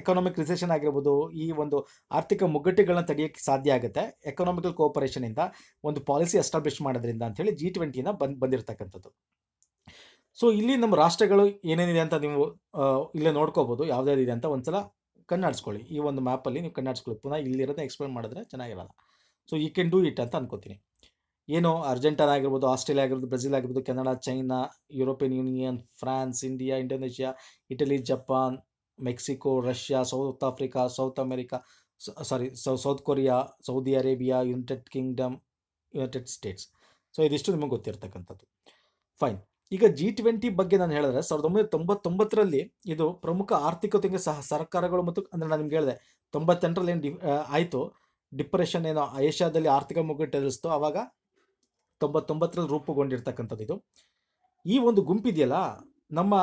ಎಕನಾಮಿಕ್ ರಿಸೆಷನ್ ಆಗಿರ್ಬೋದು ಈ ಒಂದು ಆರ್ಥಿಕ ಮುಗ್ಗಟ್ಟುಗಳನ್ನ ತಡೆಯೋಕ್ಕೆ ಸಾಧ್ಯ ಆಗುತ್ತೆ ಎಕನಾಮಿಕಲ್ ಕೋಪರೇಷನಿಂದ ಒಂದು ಪಾಲಿಸಿ ಎಸ್ಟಾಬ್ಲಿಷ್ ಮಾಡೋದ್ರಿಂದ ಅಂತೇಳಿ ಜಿ ಟ್ವೆಂಟಿನ ಬಂದು ಬಂದಿರತಕ್ಕಂಥದ್ದು ಸೊ ಇಲ್ಲಿ ನಮ್ಮ ರಾಷ್ಟ್ರಗಳು ಏನೇನಿದೆ ಅಂತ ನೀವು ಇಲ್ಲೇ ನೋಡ್ಕೋಬೋದು ಇದೆ ಅಂತ ಒಂದ್ಸಲ ಕಣ್ಣಾಡಿಸ್ಕೊಳ್ಳಿ ಈ ಒಂದು ಮ್ಯಾಪಲ್ಲಿ ನೀವು ಕಣ್ಣಾಡಿಸ್ಕೊಳ್ಳಿ ಪುನಃ ಇಲ್ಲಿರೋದನ್ನ ಎಕ್ಸ್ಪ್ಲೈನ್ ಮಾಡಿದ್ರೆ ಚೆನ್ನಾಗಿರಲ್ಲ so you can do it ಅಂತ ಅನ್ಕೋತೀನಿ ಏನೋ ಅರ್ಜೆಂಟಾನ ಆಗಿರ್ಬೋದು ಆಸ್ಟ್ರೇಲಿಯಾ ಆಗಿರ್ಬೋದು ಬ್ರೆಜಿಲ್ ಆಗಿರ್ಬೋದು Canada China European Union France India Indonesia Italy Japan Mexico Russia South Africa South America sorry South Korea Saudi Arabia United Kingdom United States so ಇದಿಷ್ಟು ನಿಮಗೆ ಗೊತ್ತಿರ್ತಕ್ಕಂಥದ್ದು fine ಈಗ ಜಿ ಟ್ವೆಂಟಿ ಬಗ್ಗೆ ನಾನು ಹೇಳಿದ್ರೆ ಸಾವಿರದ ಒಂಬೈನೂರ ತೊಂಬತ್ತೊಂಬತ್ತರಲ್ಲಿ ಇದು ಪ್ರಮುಖ ಆರ್ಥಿಕತೆಗೆ ಸಹ ಸರ್ಕಾರಗಳು ಮತ್ತು ಅಂದರೆ ನಾನು ನಿಮ್ಗೆ ಹೇಳಿದೆ ತೊಂಬತ್ತೆಂಟರಲ್ಲಿ ಏನು ಡಿ ಆಯಿತು ಡಿಪ್ರೆಷನ್ ಏನೋ ಏಷ್ಯಾದಲ್ಲಿ ಆರ್ಥಿಕ ಮುಗ್ಗಟ್ಟು ಎದುರಿಸ್ತು ಆವಾಗ ತೊಂಬತ್ತೊಂಬತ್ತರಲ್ಲಿ ರೂಪುಗೊಂಡಿರ್ತಕ್ಕಂಥದ್ದು ಇದು ಈ ಒಂದು ಗುಂಪಿದೆಯಲ್ಲ ನಮ್ಮ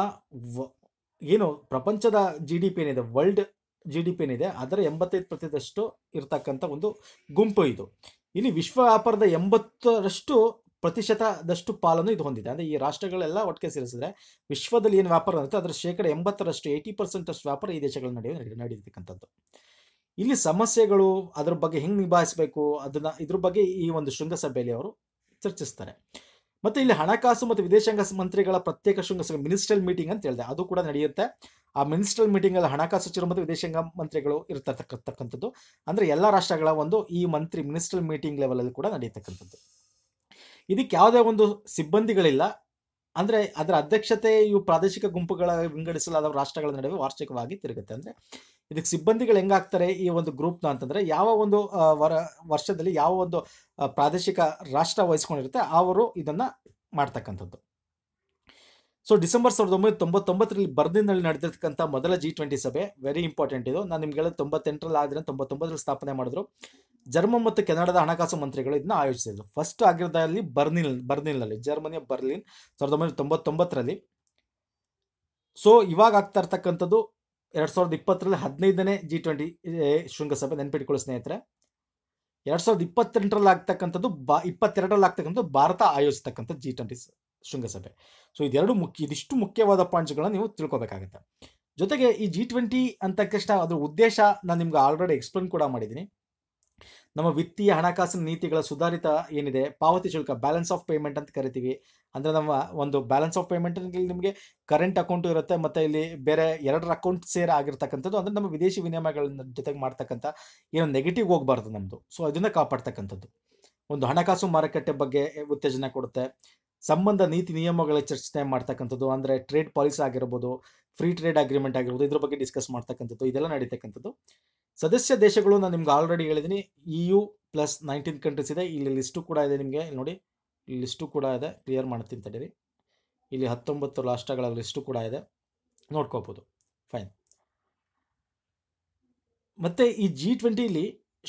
ಏನು ಪ್ರಪಂಚದ ಜಿ ಡಿ ಪಿ ಏನಿದೆ ವರ್ಲ್ಡ್ ಜಿ ಡಿ ಪಿ ಏನಿದೆ ಅದರ ಎಂಬತ್ತೈದು ಪ್ರತಿಶತದಷ್ಟು ಇರತಕ್ಕಂಥ ಒಂದು ಗುಂಪು ಇದು ಇಲ್ಲಿ ವಿಶ್ವ ವ್ಯಾಪಾರದ ಎಂಬತ್ತರಷ್ಟು ಪ್ರತಿಶತದಷ್ಟು ಪಾಲನ್ನು ಇದು ಹೊಂದಿದೆ ಅಂದರೆ ಈ ರಾಷ್ಟ್ರಗಳೆಲ್ಲ ಒಟ್ಟಿಗೆ ಸೇರಿಸಿದ್ರೆ ವಿಶ್ವದಲ್ಲಿ ಏನು ವ್ಯಾಪಾರ ಅಂತ ಅದರ ಶೇಕಡ ಎಂಬತ್ತರಷ್ಟು ಏಯ್ಟಿ ಪರ್ಸೆಂಟಷ್ಟು ವ್ಯಾಪಾರ ಈ ದೇಶಗಳ ನಡುವೆ ನಡೆಯತಕ್ಕಂಥದ್ದು ಇಲ್ಲಿ ಸಮಸ್ಯೆಗಳು ಅದರ ಬಗ್ಗೆ ಹೆಂಗೆ ನಿಭಾಯಿಸಬೇಕು ಅದನ್ನು ಇದ್ರ ಬಗ್ಗೆ ಈ ಒಂದು ಶೃಂಗಸಭೆಯಲ್ಲಿ ಅವರು ಚರ್ಚಿಸ್ತಾರೆ ಮತ್ತೆ ಇಲ್ಲಿ ಹಣಕಾಸು ಮತ್ತು ವಿದೇಶಾಂಗ ಮಂತ್ರಿಗಳ ಪ್ರತ್ಯೇಕ ಶೃಂಗಸಭೆ ಮಿನಿಸ್ಟ್ರಲ್ ಮೀಟಿಂಗ್ ಅಂತ ಹೇಳಿದೆ ಅದು ಕೂಡ ನಡೆಯುತ್ತೆ ಆ ಮಿನಿಸ್ಟ್ರಲ್ ಮೀಟಿಂಗ್ ಅಲ್ಲಿ ಹಣಕಾಸು ಸಚಿವರು ಮತ್ತು ವಿದೇಶಾಂಗ ಮಂತ್ರಿಗಳು ಇರತಕ್ಕಂಥದ್ದು ಅಂದ್ರೆ ಎಲ್ಲ ರಾಷ್ಟ್ರಗಳ ಒಂದು ಈ ಮಂತ್ರಿ ಮಿನಿಸ್ಟ್ರಲ್ ಮೀಟಿಂಗ್ ಲೆವೆಲ್ ಅಲ್ಲಿ ಕೂಡ ನಡೆಯತಕ್ಕಂಥದ್ದು ಇದಕ್ಕೆ ಯಾವುದೇ ಒಂದು ಸಿಬ್ಬಂದಿಗಳಿಲ್ಲ ಅಂದರೆ ಅದರ ಅಧ್ಯಕ್ಷತೆ ಇವು ಪ್ರಾದೇಶಿಕ ಗುಂಪುಗಳ ವಿಂಗಡಿಸಲಾದ ರಾಷ್ಟ್ರಗಳ ನಡುವೆ ವಾರ್ಷಿಕವಾಗಿ ತಿರುಗುತ್ತೆ ಅಂದರೆ ಇದಕ್ಕೆ ಸಿಬ್ಬಂದಿಗಳು ಹೆಂಗಾಗ್ತಾರೆ ಈ ಒಂದು ಗ್ರೂಪ್ನ ಅಂತಂದರೆ ಯಾವ ಒಂದು ವರ ವರ್ಷದಲ್ಲಿ ಯಾವ ಒಂದು ಪ್ರಾದೇಶಿಕ ರಾಷ್ಟ್ರ ವಹಿಸ್ಕೊಂಡಿರುತ್ತೆ ಅವರು ಇದನ್ನು ಮಾಡ್ತಕ್ಕಂಥದ್ದು ಸೊ ಡಿಸೆಂಬರ್ ಸಾವಿರದ ಒಂಬೈನೂರ ತೊಂಬತ್ತೊಂಬತ್ತರಲ್ಲಿ ಬರ್ದಿನಲ್ಲಿ ನಡೆದಿರ್ತಕ್ಕಂಥ ಮೊದಲ ಜಿ ಟ್ವೆಂಟಿ ಸಭೆ ವೆರಿ ಇಂಪಾರ್ಟೆಂಟ್ ಇದು ನಾನು ನಿಮಗೆಲ್ಲ ತೊಂಬತ್ತೆಂಟರಲ್ಲಿ ಆದರೆ ತೊಂಬತ್ತೊಂಬತ್ತರಲ್ಲಿ ಸ್ಥಾಪನೆ ಮಾಡಿದ್ರು ಜರ್ಮನ್ ಮತ್ತು ಕೆನಡಾದ ಹಣಕಾಸು ಮಂತ್ರಿಗಳು ಇದನ್ನ ಆಯೋಜಿಸಿದ್ರು ಫಸ್ಟ್ ಆಗಿರೋದಲ್ಲಿ ಬರ್ನಿಲ್ ಬರ್ನಿಲ್ನಲ್ಲಿ ಜರ್ಮನಿಯ ಬರ್ಲಿನ್ ಸಾವಿರದ ಒಂಬೈನೂರ ತೊಂಬತ್ತೊಂಬತ್ತರಲ್ಲಿ ಸೊ ಇವಾಗ ಆಗ್ತಾ ಇರ್ತಕ್ಕಂಥದ್ದು ಎರಡು ಸಾವಿರದ ಇಪ್ಪತ್ತರಲ್ಲಿ ಹದಿನೈದನೇ ಜಿ ಟ್ವೆಂಟಿ ಶೃಂಗಸಭೆ ನೆನಪಿಟ್ಕೊಳ್ಳಿ ಸ್ನೇಹಿತರೆ ಎರಡು ಸಾವಿರದ ಇಪ್ಪತ್ತೆಂಟರಲ್ಲಿ ಆಗ್ತಕ್ಕಂಥದ್ದು ಬಾ ಇಪ್ಪತ್ತೆರಡರಲ್ಲಿ ಆಗ್ತಕ್ಕಂಥದ್ದು ಭಾರತ ಆಯೋಜಿಸತಕ್ಕಂಥ ಜಿ ಟ್ವೆಂಟಿ ಶೃಂಗಸಭೆ ಸೊ ಇದೆರಡು ಮುಖ್ಯ ಇದಿಷ್ಟು ಮುಖ್ಯವಾದ ಪಾಯಿಂಟ್ಸ್ಗಳನ್ನ ನೀವು ತಿಳ್ಕೊಬೇಕಾಗುತ್ತೆ ಜೊತೆಗೆ ಈ ಜಿ ಟ್ವೆಂಟಿ ಅಂತ ತಕ್ಷಣ ಅದರ ಉದ್ದೇಶ ನಾನು ನಿಮ್ಗೆ ಆಲ್ರೆಡಿ ಎಕ್ಸ್ಪ್ಲೇನ್ ಕೂಡ ಮಾಡಿದ್ದೀನಿ ನಮ್ಮ ವಿತ್ತೀಯ ಹಣಕಾಸಿನ ನೀತಿಗಳ ಸುಧಾರಿತ ಏನಿದೆ ಪಾವತಿ ಶುಲ್ಕ ಬ್ಯಾಲೆನ್ಸ್ ಆಫ್ ಪೇಮೆಂಟ್ ಅಂತ ಕರಿತೀವಿ ಅಂದರೆ ನಮ್ಮ ಒಂದು ಬ್ಯಾಲೆನ್ಸ್ ಆಫ್ ಪೇಮೆಂಟ್ ಇಲ್ಲಿ ನಿಮಗೆ ಕರೆಂಟ್ ಅಕೌಂಟ್ ಇರುತ್ತೆ ಮತ್ತು ಇಲ್ಲಿ ಬೇರೆ ಎರಡು ಅಕೌಂಟ್ ಸೇರ್ ಆಗಿರ್ತಕ್ಕಂಥದ್ದು ಅಂದರೆ ನಮ್ಮ ವಿದೇಶಿ ವಿನಿಮಯಗಳ ಜೊತೆಗೆ ಮಾಡ್ತಕ್ಕಂಥ ಏನೋ ನೆಗೆಟಿವ್ ಹೋಗಬಾರ್ದು ನಮ್ಮದು ಸೊ ಅದನ್ನ ಕಾಪಾಡ್ತಕ್ಕಂಥದ್ದು ಒಂದು ಹಣಕಾಸು ಮಾರುಕಟ್ಟೆ ಬಗ್ಗೆ ಉತ್ತೇಜನ ಕೊಡುತ್ತೆ ಸಂಬಂಧ ನೀತಿ ನಿಯಮಗಳ ಚರ್ಚೆ ಮಾಡ್ತಕ್ಕಂಥದ್ದು ಅಂದರೆ ಟ್ರೇಡ್ ಪಾಲಿಸಿ ಆಗಿರ್ಬೋದು ಫ್ರೀ ಟ್ರೇಡ್ ಅಗ್ರಿಮೆಂಟ್ ಆಗಿರ್ಬೋದು ಇದ್ರ ಬಗ್ಗೆ ಡಿಸ್ಕಸ್ ಮಾಡ್ತಕ್ಕಂಥದ್ದು ಇದೆಲ್ಲ ನಡೀತಕ್ಕಂಥದ್ದು ಸದಸ್ಯ ದೇಶಗಳು ನಾನು ನಿಮ್ಗೆ ಆಲ್ರೆಡಿ ಹೇಳಿದ್ದೀನಿ E U plus nineteen countries ಇದೆ ಇಲ್ಲಿ ಲಿಸ್ಟು ಕೂಡ ಇದೆ ನಿಮಗೆ ಇಲ್ಲಿ ನೋಡಿ ಲಿಸ್ಟು ಕೂಡ ಇದೆ ಕ್ಲಿಯರ್ ಮಾಡ್ತೀನಿ ತಡೀರಿ ಇಲ್ಲಿ ಹತ್ತೊಂಬತ್ತು ರಾಷ್ಟ್ರಗಳ ಲಿಸ್ಟು ಕೂಡ ಇದೆ ನೋಡ್ಕೋಬೋದು ಫೈನ್ ಮತ್ತು ಈ ಜಿ ಟ್ವೆಂಟಿಲಿ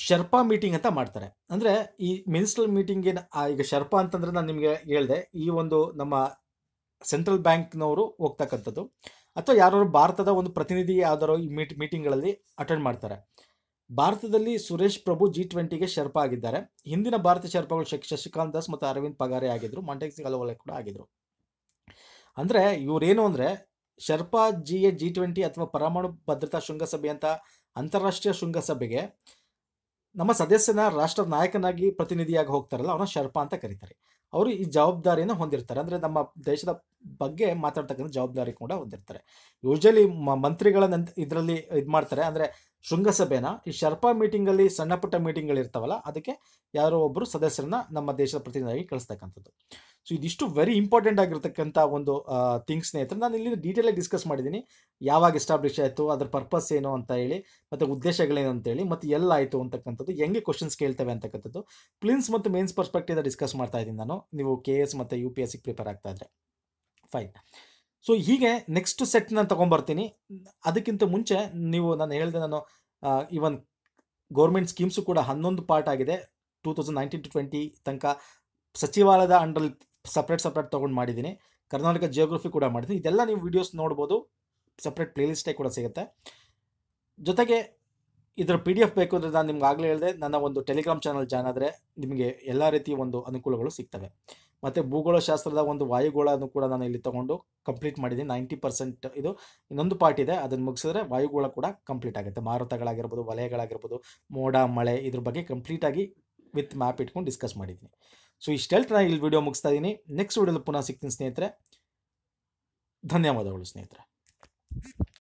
ಶರ್ಪಾ ಮೀಟಿಂಗ್ ಅಂತ ಮಾಡ್ತಾರೆ ಅಂದರೆ ಈ ಮಿನಿಸ್ಟ್ರಲ್ ಮೀಟಿಂಗಿನ ಈಗ ಶರ್ಪಾ ಅಂತಂದ್ರೆ ನಾನು ನಿಮಗೆ ಹೇಳಿದೆ ಈ ಒಂದು ನಮ್ಮ ಸೆಂಟ್ರಲ್ ಬ್ಯಾಂಕ್ನವರು ಹೋಗ್ತಕ್ಕಂಥದ್ದು ಅಥವಾ ಯಾರು ಭಾರತದ ಒಂದು ಪ್ರತಿನಿಧಿ ಯಾವ್ದಾರು ಈ ಮೀಟ್ ಮೀಟಿಂಗ್ಗಳಲ್ಲಿ ಅಟೆಂಡ್ ಮಾಡ್ತಾರೆ ಭಾರತದಲ್ಲಿ ಸುರೇಶ್ ಪ್ರಭು ಜಿ ಟ್ವೆಂಟಿಗೆ ಶರ್ಪ ಆಗಿದ್ದಾರೆ ಹಿಂದಿನ ಭಾರತ ಶರ್ಪಗಳು ಶಶಿಕಾಂತ್ ದಾಸ್ ಮತ್ತು ಅರವಿಂದ್ ಪಗಾರೆ ಆಗಿದ್ರು ಮಾಂಟೆಕ್ ಸಿಂಗ್ ಕೂಡ ಆಗಿದ್ರು ಅಂದರೆ ಇವರೇನು ಅಂದರೆ Sherpa G A G twenty ಅಥವಾ ಪರಮಾಣು ಭದ್ರತಾ ಶೃಂಗಸಭೆ ಅಂತ ಅಂತಾರಾಷ್ಟ್ರೀಯ ಶೃಂಗಸಭೆಗೆ ನಮ್ಮ ಸದಸ್ಯನ ರಾಷ್ಟ್ರ ನಾಯಕನಾಗಿ ಪ್ರತಿನಿಧಿಯಾಗಿ ಹೋಗ್ತಾರಲ್ಲ ಅವನ ಶರ್ಪ ಅಂತ ಕರೀತಾರೆ ಅವರು ಈ ಜವಾಬ್ದಾರಿಯನ್ನು ಹೊಂದಿರ್ತಾರೆ ಅಂದರೆ ನಮ್ಮ ದೇಶದ ಬಗ್ಗೆ ಮಾತಾಡ್ತಕ್ಕಂಥ ಜವಾಬ್ದಾರಿ ಕೂಡ ಹೊಂದಿರ್ತಾರೆ ಯೂಶಲಿ ಮಂತ್ರಿಗಳ ಇದರಲ್ಲಿ ಇದು ಮಾಡ್ತಾರೆ ಅಂದರೆ ಶೃಂಗಸಭೆನ ಈ ಶರ್ಪಾ ಮೀಟಿಂಗಲ್ಲಿ ಸಣ್ಣ ಪುಟ್ಟ ಇರ್ತಾವಲ್ಲ ಅದಕ್ಕೆ ಯಾರೋ ಒಬ್ಬರು ಸದಸ್ಯರನ್ನ ನಮ್ಮ ದೇಶದ ಪ್ರತಿನಿಧಿಯಾಗಿ ಕಳಿಸ್ತಕ್ಕಂಥದ್ದು ಸೊ ಇದಿಷ್ಟು ವೆರಿ ಇಂಪಾರ್ಟೆಂಟ್ ಆಗಿರ್ತಕ್ಕಂಥ ಒಂದು ಥಿಂಗ್ ಸ್ನೇಹಿತರೆ ನಾನು ಇಲ್ಲಿ ಡೀಟೇಲಾಗಿ ಡಿಸ್ಕಸ್ ಮಾಡಿದ್ದೀನಿ ಯಾವಾಗ ಎಸ್ಟಾಬ್ಲಿಷ್ ಆಯಿತು ಅದ್ರ ಪರ್ಪಸ್ ಏನು ಅಂತ ಹೇಳಿ ಮತ್ತು ಉದ್ದೇಶಗಳೇನು ಅಂತೇಳಿ ಮತ್ತು ಎಲ್ಲ ಆಯಿತು ಅಂತಕ್ಕಂಥದ್ದು ಹೆಂಗೆ ಕ್ವಶನ್ಸ್ ಕೇಳ್ತವೆ ಅಂತಕ್ಕಂಥದ್ದು ಪ್ಲಿನ್ಸ್ ಮತ್ತು ಮೇನ್ಸ್ ಪರ್ಸ್ಪೆಕ್ಟಿವ್ ಡಿಸ್ಕಸ್ ಮಾಡ್ತಾ ಇದ್ದೀನಿ ನಾನು ನೀವು ಕೆ ಎಸ್ ಮತ್ತು U P S C prepare ಆಗ್ತಾ ಇದ್ರೆ ಫೈನ್ ಸೊ ಹೀಗೆ ನೆಕ್ಸ್ಟ್ ಸೆಟ್ ನಾನು ತೊಗೊಂಬರ್ತೀನಿ ಅದಕ್ಕಿಂತ ಮುಂಚೆ ನೀವು ನಾನು ಹೇಳಿದೆ ನಾನು ಇವನ್ ಗೌರ್ಮೆಂಟ್ ಸ್ಕೀಮ್ಸು ಕೂಡ ಹನ್ನೊಂದು ಪಾರ್ಟ್ ಆಗಿದೆ two thousand nineteen to twenty ತನಕ ಸಚಿವಾಲಯದ ಅಂಡರ್ ಸಪ್ರೇಟ್ ಸಪ್ರೇಟ್ ತೊಗೊಂಡು ಮಾಡಿದ್ದೀನಿ ಕರ್ನಾಟಕ ಜಿಯೋಗ್ರಫಿ ಕೂಡ ಮಾಡಿದ್ದೀನಿ ಇದೆಲ್ಲ ನೀವು ವಿಡಿಯೋಸ್ ನೋಡ್ಬೋದು ಸಪ್ರೇಟ್ ಪ್ಲೇಲಿಸ್ಟೇ ಕೂಡ ಸಿಗುತ್ತೆ ಜೊತೆಗೆ ಇದರ ಪಿ ಡಿ ಎಫ್ ಬೇಕು ಅಂದರೆ ನಾನು ನಿಮ್ಗೆ ಆಗಲೇ ಹೇಳಿದೆ ನನ್ನ ಒಂದು ಟೆಲಿಗ್ರಾಮ್ ಚಾನಲ್ ಜಾಯ್ನ್ ಆದರೆ ನಿಮಗೆ ಎಲ್ಲ ರೀತಿಯ ಒಂದು ಅನುಕೂಲಗಳು ಸಿಗ್ತವೆ ಮತ್ತು ಭೂಗೋಳಶಾಸ್ತ್ರದ ಒಂದು ವಾಯುಗೋಳವನ್ನು ಕೂಡ ನಾನು ಇಲ್ಲಿ ತೊಗೊಂಡು ಕಂಪ್ಲೀಟ್ ಮಾಡಿದ್ದೀನಿ ನೈಂಟಿ ಪರ್ಸೆಂಟ್ ಇದು ಇನ್ನೊಂದು ಪಾರ್ಟ್ ಇದೆ ಅದನ್ನು ಮುಗಿಸಿದ್ರೆ ವಾಯುಗೋಳ ಕೂಡ ಕಂಪ್ಲೀಟ್ ಆಗುತ್ತೆ ಮಾರುತಗಳಾಗಿರ್ಬೋದು ವಲಯಗಳಾಗಿರ್ಬೋದು ಮೋಡ ಮಳೆ ಇದ್ರ ಬಗ್ಗೆ ಕಂಪ್ಲೀಟಾಗಿ ವಿತ್ ಮ್ಯಾಪ್ ಇಟ್ಕೊಂಡು ಡಿಸ್ಕಸ್ ಮಾಡಿದ್ದೀನಿ ಸೊ ಇಷ್ಟು ನಾನು ಇಲ್ಲಿ ವಿಡಿಯೋ ಮುಗಿಸ್ತಾ ಇದ್ದೀನಿ ನೆಕ್ಸ್ಟ್ ವಿಡಿಯೋದಲ್ಲಿ ಪುನಃ ಸಿಗ್ತೀನಿ ಸ್ನೇಹಿತರೆ ಧನ್ಯವಾದಗಳು ಸ್ನೇಹಿತರೆ